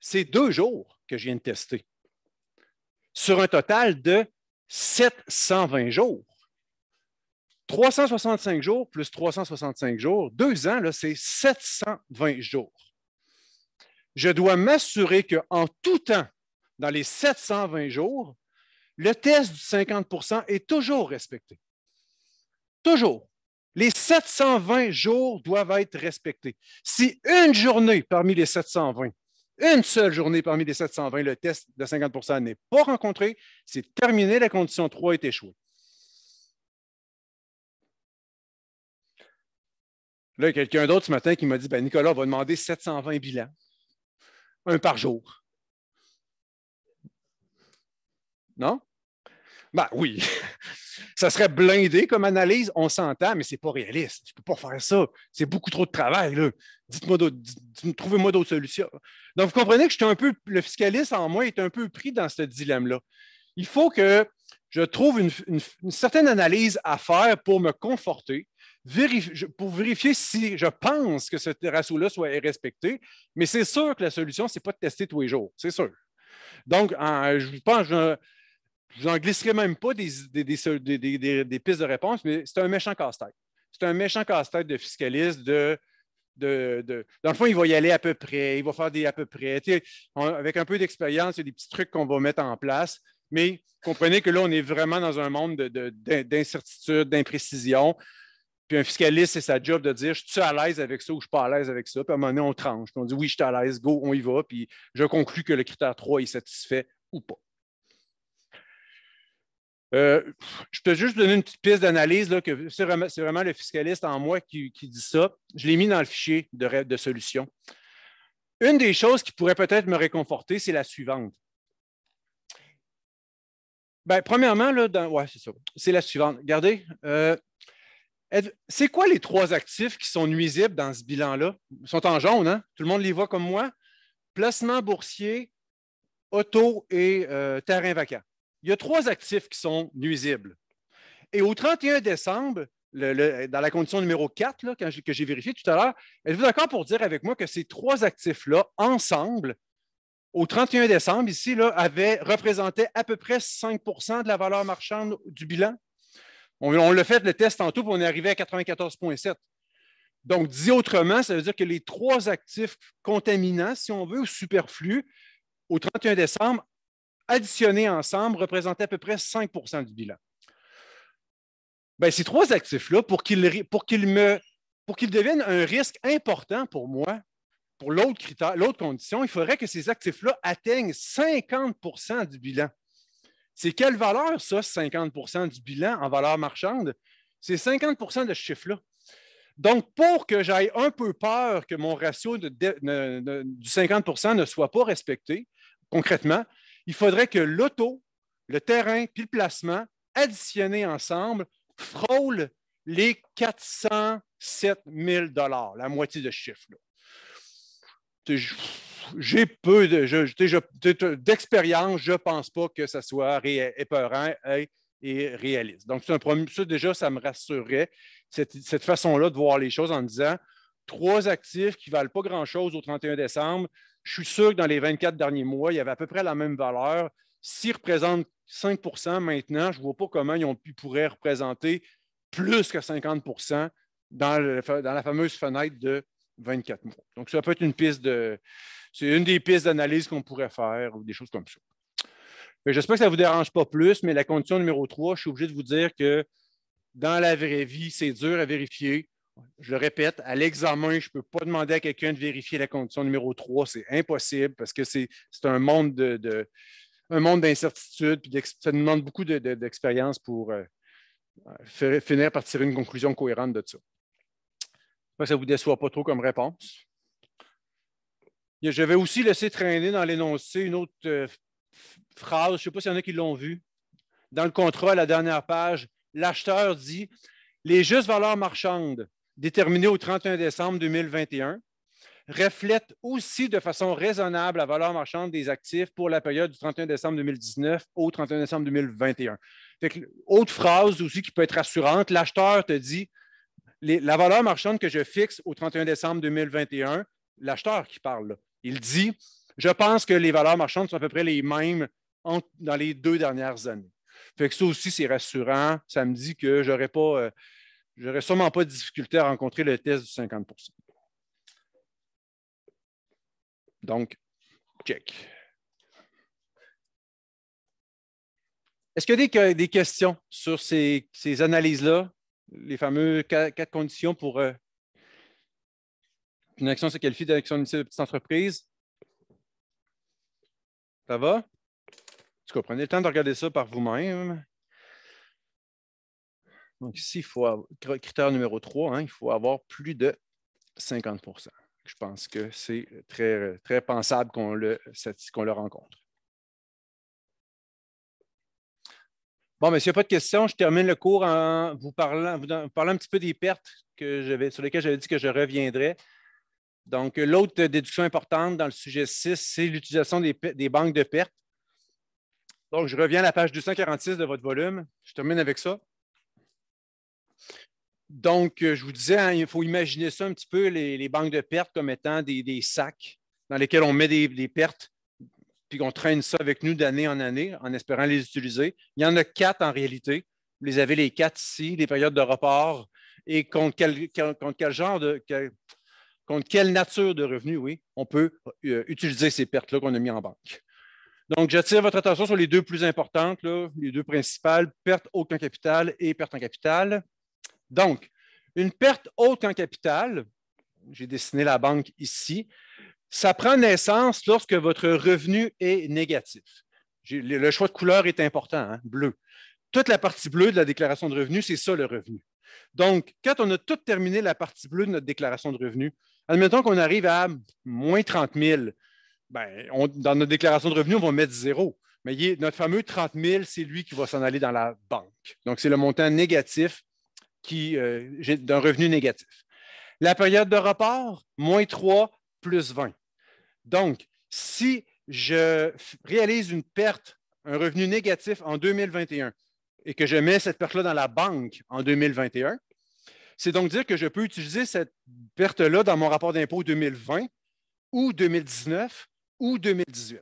C'est deux jours que je viens de tester sur un total de 720 jours. 365 jours plus 365 jours, deux ans, c'est 720 jours je dois m'assurer qu'en tout temps, dans les 720 jours, le test du 50 est toujours respecté. Toujours. Les 720 jours doivent être respectés. Si une journée parmi les 720, une seule journée parmi les 720, le test de 50 n'est pas rencontré, c'est terminé, la condition 3 est échouée. Là, quelqu'un d'autre ce matin qui m'a dit ben, Nicolas, on va demander 720 bilans un par jour. Non? Ben oui, ça serait blindé comme analyse, on s'entend, mais ce n'est pas réaliste. Tu ne peux pas faire ça. C'est beaucoup trop de travail. Dites-moi dites moi d'autres, trouvez moi d'autres solutions. Donc, vous comprenez que je un peu, le fiscaliste en moi est un peu pris dans ce dilemme-là. Il faut que je trouve une certaine analyse à faire pour me conforter, pour vérifier si je pense que ce ratio-là soit respecté, mais c'est sûr que la solution, ce n'est pas de tester tous les jours, c'est sûr. Donc, je pense je, n'en glisserai même pas des, pistes de réponse, mais c'est un méchant casse-tête. C'est un méchant casse-tête de fiscaliste de, Dans le fond, il va y aller à peu près, il va faire des à peu près. avec un peu d'expérience, il y a des petits trucs qu'on va mettre en place, mais comprenez que là, on est vraiment dans un monde d'incertitude, d'imprécision. Puis un fiscaliste, c'est sa job de dire je suis à l'aise avec ça ou je suis pas à l'aise avec ça. Puis à un moment donné, on tranche. on dit oui, je suis à l'aise, go, on y va. Puis je conclus que le critère 3 est satisfait ou pas. Euh, je peux juste donner une petite piste d'analyse. C'est vraiment, le fiscaliste en moi qui, dit ça. Je l'ai mis dans le fichier de, de solution. Une des choses qui pourrait peut-être me réconforter, c'est la suivante. Bien, premièrement, là, ouais, c'est C'est la suivante. Regardez. Euh, c'est quoi les trois actifs qui sont nuisibles dans ce bilan-là? Ils sont en jaune, hein? Tout le monde les voit comme moi. Placement boursier, auto et euh, terrain vacant. Il y a trois actifs qui sont nuisibles. Et au 31 décembre, dans la condition numéro 4, que j'ai vérifié tout à l'heure, êtes-vous d'accord pour dire avec moi que ces trois actifs-là, ensemble, au 31 décembre, ici, là, avaient, représenté à peu près 5 de la valeur marchande du bilan? On, on l'a fait le test tantôt, puis on est arrivé à 94,7. Donc, dit autrement, ça veut dire que les trois actifs contaminants, si on veut, ou superflus, au 31 décembre, additionnés ensemble, représentaient à peu près 5 du bilan. Bien, ces trois actifs-là, pour qu'ils deviennent un risque important pour moi, pour l'autre l'autre condition, il faudrait que ces actifs-là atteignent 50 du bilan. C'est quelle valeur, ça, 50 du bilan en valeur marchande? C'est 50 de ce chiffre-là. Donc, pour que j'aille un peu peur que mon ratio de, du 50 ne soit pas respecté, concrètement, il faudrait que l'auto, le terrain puis le placement, additionnés ensemble, frôlent les 407 000 la moitié de ce chiffre-là j'ai peu d'expérience, je ne pense pas que ça soit épeurant hein, et, réaliste. Donc, c'est Ça, déjà, ça me rassurait, cette, façon-là de voir les choses en disant trois actifs qui ne valent pas grand-chose au 31 décembre. Je suis sûr que dans les 24 derniers mois, il y avait à peu près la même valeur. S'ils représentent 5 maintenant, je ne vois pas comment ils, ont, pourraient représenter plus que 50 dans la fameuse fenêtre de 24 mois. Donc, ça peut être une piste de. C'est une des pistes d'analyse qu'on pourrait faire ou des choses comme ça. J'espère que ça ne vous dérange pas plus, mais la condition numéro 3, je suis obligé de vous dire que dans la vraie vie, c'est dur à vérifier. Je le répète, à l'examen, je ne peux pas demander à quelqu'un de vérifier la condition numéro 3. C'est impossible parce que c'est un monde de, un monde d'incertitude, puis ça demande beaucoup d'expérience pour euh, finir par tirer une conclusion cohérente de ça que ça ne vous déçoit pas trop comme réponse. Je vais aussi laisser traîner dans l'énoncé une autre euh, phrase, je ne sais pas s'il y en a qui l'ont vue. Dans le contrat, à la dernière page, l'acheteur dit Les justes valeurs marchandes déterminées au 31 décembre 2021 reflètent aussi de façon raisonnable la valeur marchande des actifs pour la période du 31 décembre 2019 au 31 décembre 2021. Fait que, autre phrase aussi qui peut être rassurante, l'acheteur te dit la valeur marchande que je fixe au 31 décembre 2021, l'acheteur qui parle, il dit Je pense que les valeurs marchandes sont à peu près les mêmes dans les deux dernières années. Fait que ça aussi, c'est rassurant. Ça me dit que je n'aurais euh, sûrement pas de difficulté à rencontrer le test du 50 Donc, check. Est-ce qu'il y a des, questions sur ces analyses-là? les fameuses quatre, conditions pour euh, une action se qualifie d'action initiale de petite entreprise. Ça va? Tu comprends? Prenez le temps de regarder ça par vous-même. Donc ici, faut critère numéro 3, hein, il faut avoir plus de 50 Je pense que c'est très, très pensable qu'on le, le rencontre. Bon, mais s'il n'y a pas de questions, je termine le cours en vous parlant, un petit peu des pertes que sur lesquelles j'avais dit que je reviendrais. Donc, l'autre déduction importante dans le sujet 6, c'est l'utilisation des, banques de pertes. Donc, je reviens à la page 246 de votre volume. Je termine avec ça. Donc, euh, je vous disais, hein, il faut imaginer ça un petit peu, les, banques de pertes comme étant des, sacs dans lesquels on met des pertes puis qu'on traîne ça avec nous d'année en année en espérant les utiliser. Il y en a quatre en réalité. Vous les avez les quatre ici, les périodes de report et contre quel, genre de. contre quelle nature de revenus, oui, on peut euh, utiliser ces pertes-là qu'on a mises en banque. Donc, j'attire votre attention sur les deux plus importantes, les deux principales, perte haute en capital et perte en capital. Donc, une perte haute en capital, j'ai dessiné la banque ici, ça prend naissance lorsque votre revenu est négatif. Le choix de couleur est important, hein, bleu. Toute la partie bleue de la déclaration de revenu, c'est ça le revenu. Donc, quand on a tout terminé la partie bleue de notre déclaration de revenu, admettons qu'on arrive à moins 30 000. Ben, dans notre déclaration de revenu, on va mettre zéro. Mais notre fameux 30 000, c'est lui qui va s'en aller dans la banque. Donc, c'est le montant négatif euh, d'un revenu négatif. La période de rapport, moins 3 plus 20. Donc, si je réalise une perte, un revenu négatif en 2021 et que je mets cette perte-là dans la banque en 2021, c'est donc dire que je peux utiliser cette perte-là dans mon rapport d'impôt 2020 ou 2019 ou 2018.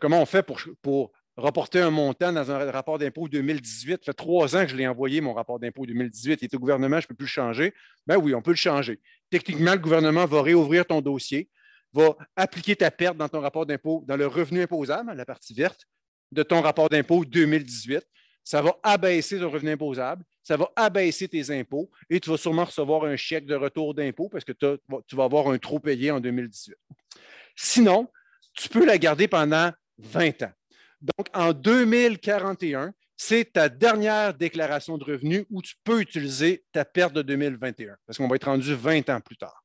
comment on fait pour reporter un montant dans un rapport d'impôt 2018. Ça fait trois ans que je l'ai envoyé, mon rapport d'impôt 2018. Il est au gouvernement, je ne peux plus le changer. Ben oui, on peut le changer. Techniquement, le gouvernement va réouvrir ton dossier, va appliquer ta perte dans ton rapport d'impôt, dans le revenu imposable, la partie verte, de ton rapport d'impôt 2018. Ça va abaisser ton revenu imposable, ça va abaisser tes impôts et tu vas sûrement recevoir un chèque de retour d'impôt parce que tu vas avoir un trop payé en 2018. Sinon, tu peux la garder pendant 20 ans. Donc, en 2041, c'est ta dernière déclaration de revenus où tu peux utiliser ta perte de 2021, parce qu'on va être rendu 20 ans plus tard.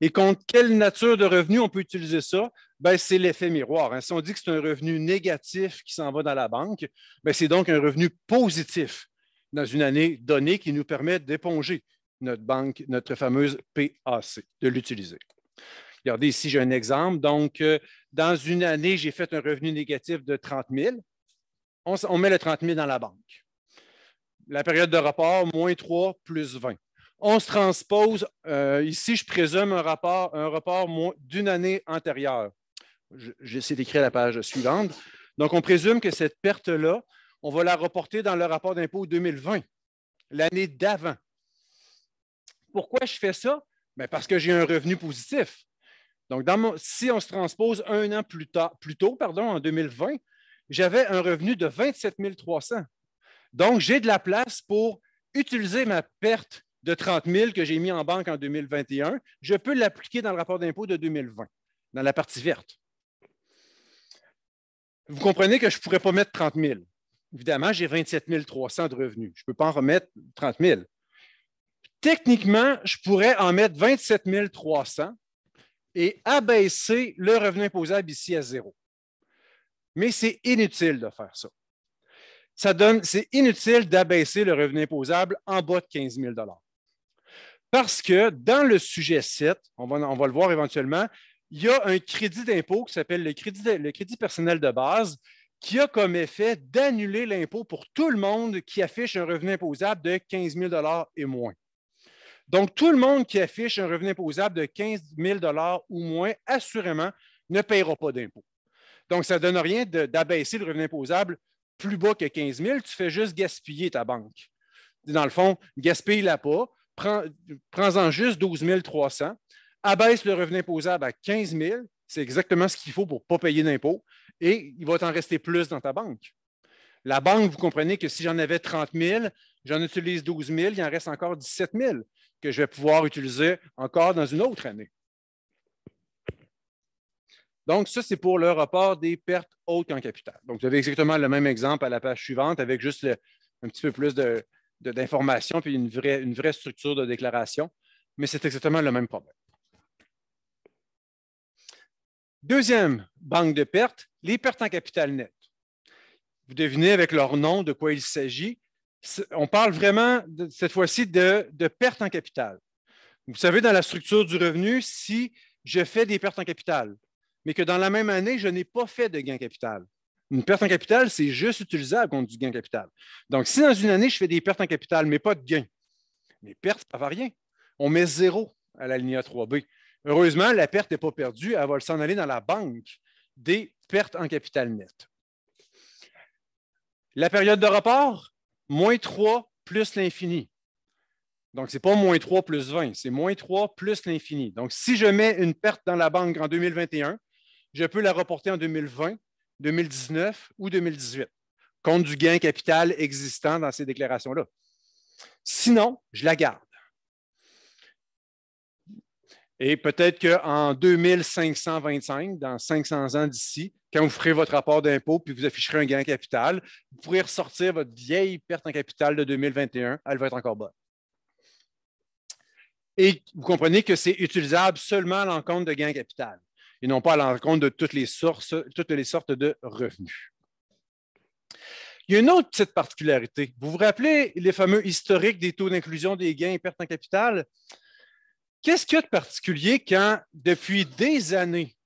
Et contre quelle nature de revenu on peut utiliser ça? Ben, c'est l'effet miroir. Hein. Si on dit que c'est un revenu négatif qui s'en va dans la banque, ben, c'est donc un revenu positif dans une année donnée qui nous permet d'éponger notre banque, notre fameuse PAC, de l'utiliser. Regardez ici, j'ai un exemple. Donc, euh, dans une année, j'ai fait un revenu négatif de 30 000. On, met le 30 000 dans la banque. La période de rapport, moins 3 plus 20. On se transpose, euh, ici, je présume un, rapport, un report d'une année antérieure. J'essaie d'écrire la page suivante. Donc, on présume que cette perte-là, on va la reporter dans le rapport d'impôt 2020, l'année d'avant. Pourquoi je fais ça? Ben, parce que j'ai un revenu positif. Donc, si on se transpose un an plus, plus tôt, pardon, en 2020, j'avais un revenu de 27 300. Donc, j'ai de la place pour utiliser ma perte de 30 000 que j'ai mis en banque en 2021. Je peux l'appliquer dans le rapport d'impôt de 2020, dans la partie verte. Vous comprenez que je ne pourrais pas mettre 30 000. Évidemment, j'ai 27 300 de revenus. Je ne peux pas en remettre 30 000. Techniquement, je pourrais en mettre 27 300 et abaisser le revenu imposable ici à zéro. Mais c'est inutile de faire ça. ça donne, c'est inutile d'abaisser le revenu imposable en bas de 15 000 Parce que dans le sujet 7, on va, on va le voir éventuellement, il y a un crédit d'impôt qui s'appelle le crédit, le crédit personnel de base qui a comme effet d'annuler l'impôt pour tout le monde qui affiche un revenu imposable de 15 000 et moins. Donc, tout le monde qui affiche un revenu imposable de 15 000 ou moins, assurément, ne payera pas d'impôt. Donc, ça ne donne rien d'abaisser le revenu imposable plus bas que 15 000. Tu fais juste gaspiller ta banque. Dans le fond, gaspille-la pas. Prends-en juste 12 300. Abaisse le revenu imposable à 15 000. C'est exactement ce qu'il faut pour ne pas payer d'impôt. Et il va t'en rester plus dans ta banque. La banque, vous comprenez que si j'en avais 30 000, j'en utilise 12 000, il en reste encore 17 000 que je vais pouvoir utiliser encore dans une autre année. Donc, ça, c'est pour le report des pertes hautes en capital. Donc, vous avez exactement le même exemple à la page suivante avec juste un petit peu plus d'informations de, puis une vraie, une vraie structure de déclaration, mais c'est exactement le même problème. Deuxième banque de pertes, les pertes en capital net. Vous devinez avec leur nom de quoi il s'agit on parle vraiment cette fois-ci de, pertes perte en capital. Vous savez, dans la structure du revenu, si je fais des pertes en capital, mais que dans la même année, je n'ai pas fait de gain capital. Une perte en capital, c'est juste utilisable contre du gain en capital. Donc, si dans une année, je fais des pertes en capital, mais pas de gain, les pertes, ça ne va rien. On met zéro à la ligne 3B. Heureusement, la perte n'est pas perdue, elle va s'en aller dans la banque des pertes en capital net. La période de report moins 3 plus l'infini. Donc, ce n'est pas moins 3 plus 20, c'est moins 3 plus l'infini. Donc, si je mets une perte dans la banque en 2021, je peux la reporter en 2020, 2019 ou 2018, compte du gain capital existant dans ces déclarations-là. Sinon, je la garde. Et peut-être qu'en 2525, dans 500 ans d'ici, quand vous ferez votre rapport d'impôt puis vous afficherez un gain en capital, vous pourrez ressortir votre vieille perte en capital de 2021. Elle va être encore bonne. Et vous comprenez que c'est utilisable seulement à l'encontre de gains en capital et non pas à l'encontre de toutes les, sources, toutes les sortes de revenus. Il y a une autre petite particularité. Vous vous rappelez les fameux historiques des taux d'inclusion des gains et pertes en capital? Qu'est-ce qu'il y a de particulier quand, depuis des années,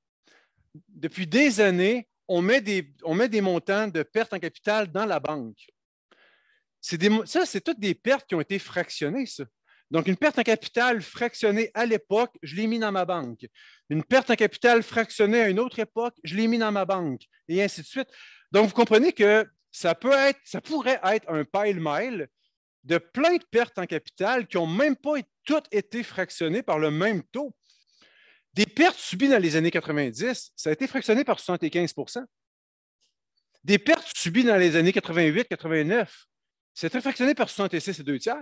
depuis des années, on met des, on met des montants de pertes en capital dans la banque? ça, c'est toutes des pertes qui ont été fractionnées, Donc, une perte en capital fractionnée à l'époque, je l'ai mis dans ma banque. Une perte en capital fractionnée à une autre époque, je l'ai mis dans ma banque, et ainsi de suite. Donc, vous comprenez que ça, peut être, ça pourrait être un pile-mile de plein de pertes en capital qui n'ont même pas été toutes été fractionnées par le même taux. Des pertes subies dans les années 90, ça a été fractionné par 75 Des pertes subies dans les années 88-89, été fractionné par 66 et 2 tiers.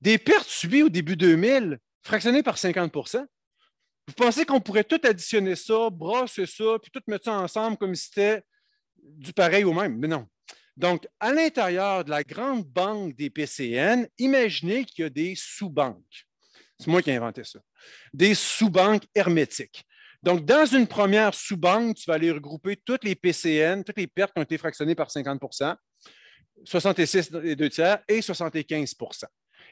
Des pertes subies au début 2000, fractionnées par 50 Vous pensez qu'on pourrait tout additionner ça, brosser ça, puis tout mettre ça ensemble comme si c'était du pareil au même? Mais non. Donc, à l'intérieur de la grande banque des PCN, imaginez qu'il y a des sous-banques. C'est moi qui ai inventé ça. Des sous-banques hermétiques. Donc, dans une première sous-banque, tu vas aller regrouper toutes les PCN, toutes les pertes qui ont été fractionnées par 50 66 et 2 tiers et 75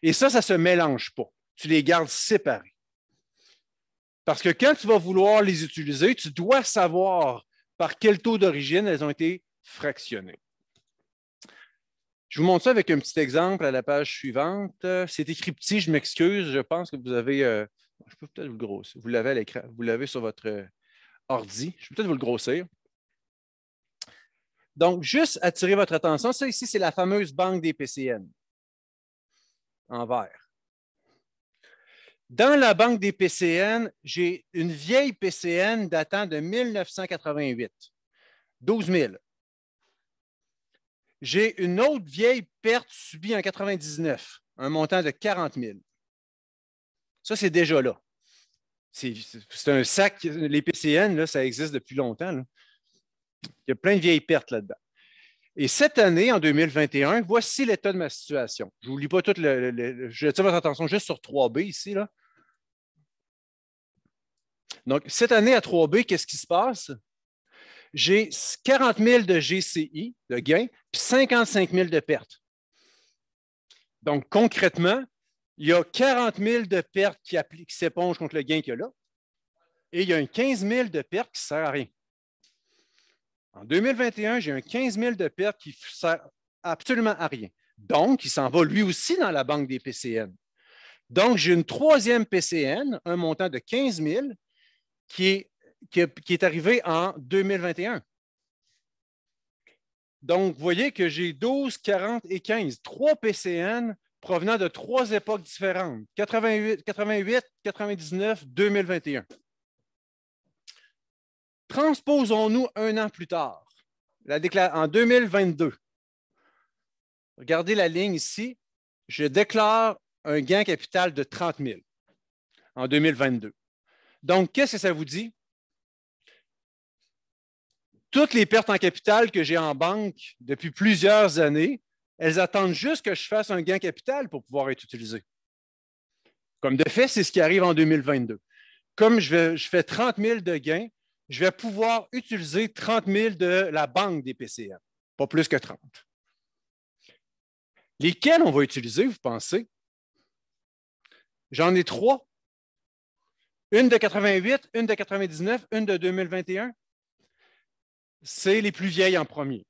Et ça, ça ne se mélange pas. Tu les gardes séparés. Parce que quand tu vas vouloir les utiliser, tu dois savoir par quel taux d'origine elles ont été fractionnées. Je vous montre ça avec un petit exemple à la page suivante. C'est écrit petit, je m'excuse. Je pense que vous avez. Euh, je peux peut-être vous le grossir. Vous l'avez à l'écran. Vous l'avez sur votre euh, ordi. Je peux peut-être vous le grossir. Donc, juste attirer votre attention. Ça ici, c'est la fameuse banque des PCN en vert. Dans la banque des PCN, j'ai une vieille PCN datant de 1988. 12 000. J'ai une autre vieille perte subie en 99, un montant de 40 000. Ça, c'est déjà là. C'est un sac, les PCN, ça existe depuis longtemps. Il y a plein de vieilles pertes là-dedans. Et cette année, en 2021, voici l'état de ma situation. Je ne vous lis pas tout le, Je tire votre attention juste sur 3B ici. Là. Donc, cette année à 3B, qu'est-ce qui se passe? j'ai 40 000 de GCI, de gains, puis 55 000 de pertes. Donc, concrètement, il y a 40 000 de pertes qui, qui s'épongent contre le gain qu'il y a là, et il y a un 15 000 de pertes qui ne sert à rien. En 2021, j'ai un 15 000 de pertes qui ne sert absolument à rien. Donc, il s'en va lui aussi dans la banque des PCN. Donc, j'ai une troisième PCN, un montant de 15 000, qui est qui, est arrivé en 2021. Donc, vous voyez que j'ai 12, 40 et 15, trois PCN provenant de trois époques différentes, 88, 88 99, 2021. Transposons-nous un an plus tard, la en 2022. Regardez la ligne ici. Je déclare un gain capital de 30 000 en 2022. Donc, qu'est-ce que ça vous dit? toutes les pertes en capital que j'ai en banque depuis plusieurs années, elles attendent juste que je fasse un gain capital pour pouvoir être utilisé. Comme de fait, c'est ce qui arrive en 2022. Comme je, fais 30 000 de gains, je vais pouvoir utiliser 30 000 de la banque des PCM, pas plus que 30. Lesquelles on va utiliser, vous pensez? J'en ai trois. Une de 88, une de 99, une de 2021 c'est les plus vieilles en premier.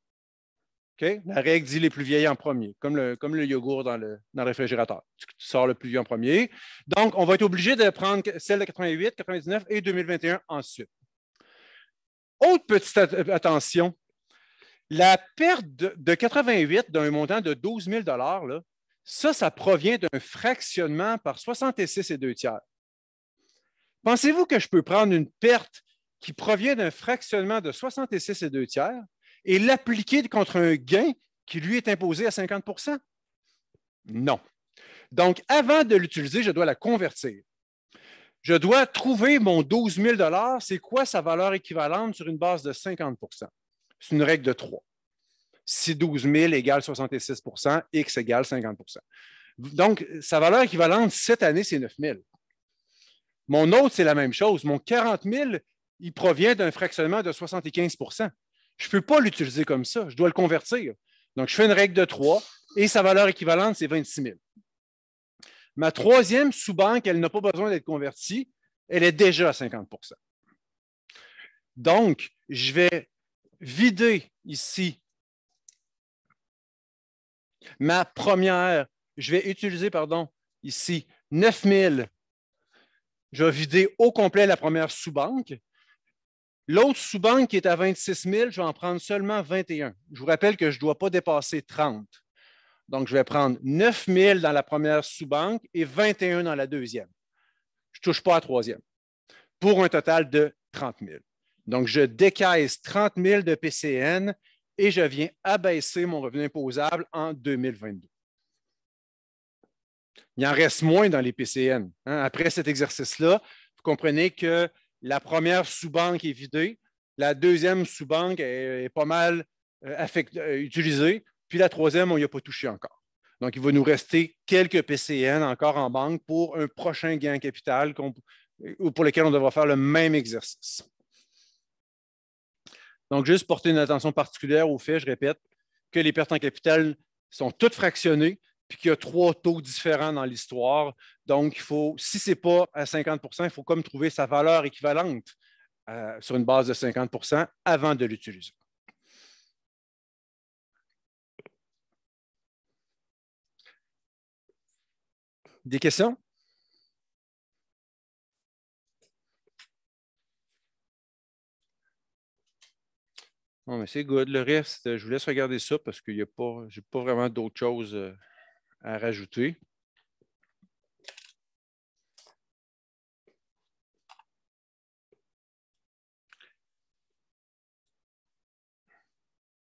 La règle dit les plus vieilles en premier, comme le, comme le yogourt dans le, réfrigérateur. Tu, sors le plus vieux en premier. Donc, on va être obligé de prendre celle de 88, 99 et 2021 ensuite. Autre petite euh, attention, la perte de, 88 d'un montant de 12 000 ça, ça provient d'un fractionnement par 66 et 2 tiers. Pensez-vous que je peux prendre une perte qui provient d'un fractionnement de 66 et 2 tiers et l'appliquer contre un gain qui lui est imposé à 50 Non. Donc, avant de l'utiliser, je dois la convertir. Je dois trouver mon 12 000 c'est quoi sa valeur équivalente sur une base de 50 C'est une règle de 3. Si 12 000 égale 66 X égale 50 Donc, sa valeur équivalente cette année, c'est 9 000. Mon autre, c'est la même chose. Mon 40 000, il provient d'un fractionnement de 75 Je ne peux pas l'utiliser comme ça. Je dois le convertir. Donc, je fais une règle de 3 et sa valeur équivalente, c'est 26 000. Ma troisième sous-banque, elle n'a pas besoin d'être convertie. Elle est déjà à 50 Donc, je vais vider ici ma première. Je vais utiliser, pardon, ici 9 000. Je vais vider au complet la première sous-banque L'autre sous-banque qui est à 26 000, je vais en prendre seulement 21. Je vous rappelle que je ne dois pas dépasser 30. Donc, je vais prendre 9 000 dans la première sous-banque et 21 dans la deuxième. Je ne touche pas à la troisième, pour un total de 30 000. Donc, je décaisse 30 000 de PCN et je viens abaisser mon revenu imposable en 2022. Il en reste moins dans les PCN. Hein. Après cet exercice-là, vous comprenez que la première sous-banque est vidée. La deuxième sous-banque est, pas mal euh, euh, utilisée. Puis la troisième, on n'y a pas touché encore. Donc, il va nous rester quelques PCN encore en banque pour un prochain gain en capital euh, pour lequel on devra faire le même exercice. Donc, juste porter une attention particulière au fait, je répète, que les pertes en capital sont toutes fractionnées, puis qu'il y a trois taux différents dans l'histoire. Donc, il faut, si ce n'est pas à 50 il faut comme trouver sa valeur équivalente euh, sur une base de 50 avant de l'utiliser. Des questions? Non, mais c'est good. Le reste, je vous laisse regarder ça parce qu'il je a pas, pas vraiment d'autres choses. Euh, à rajouter.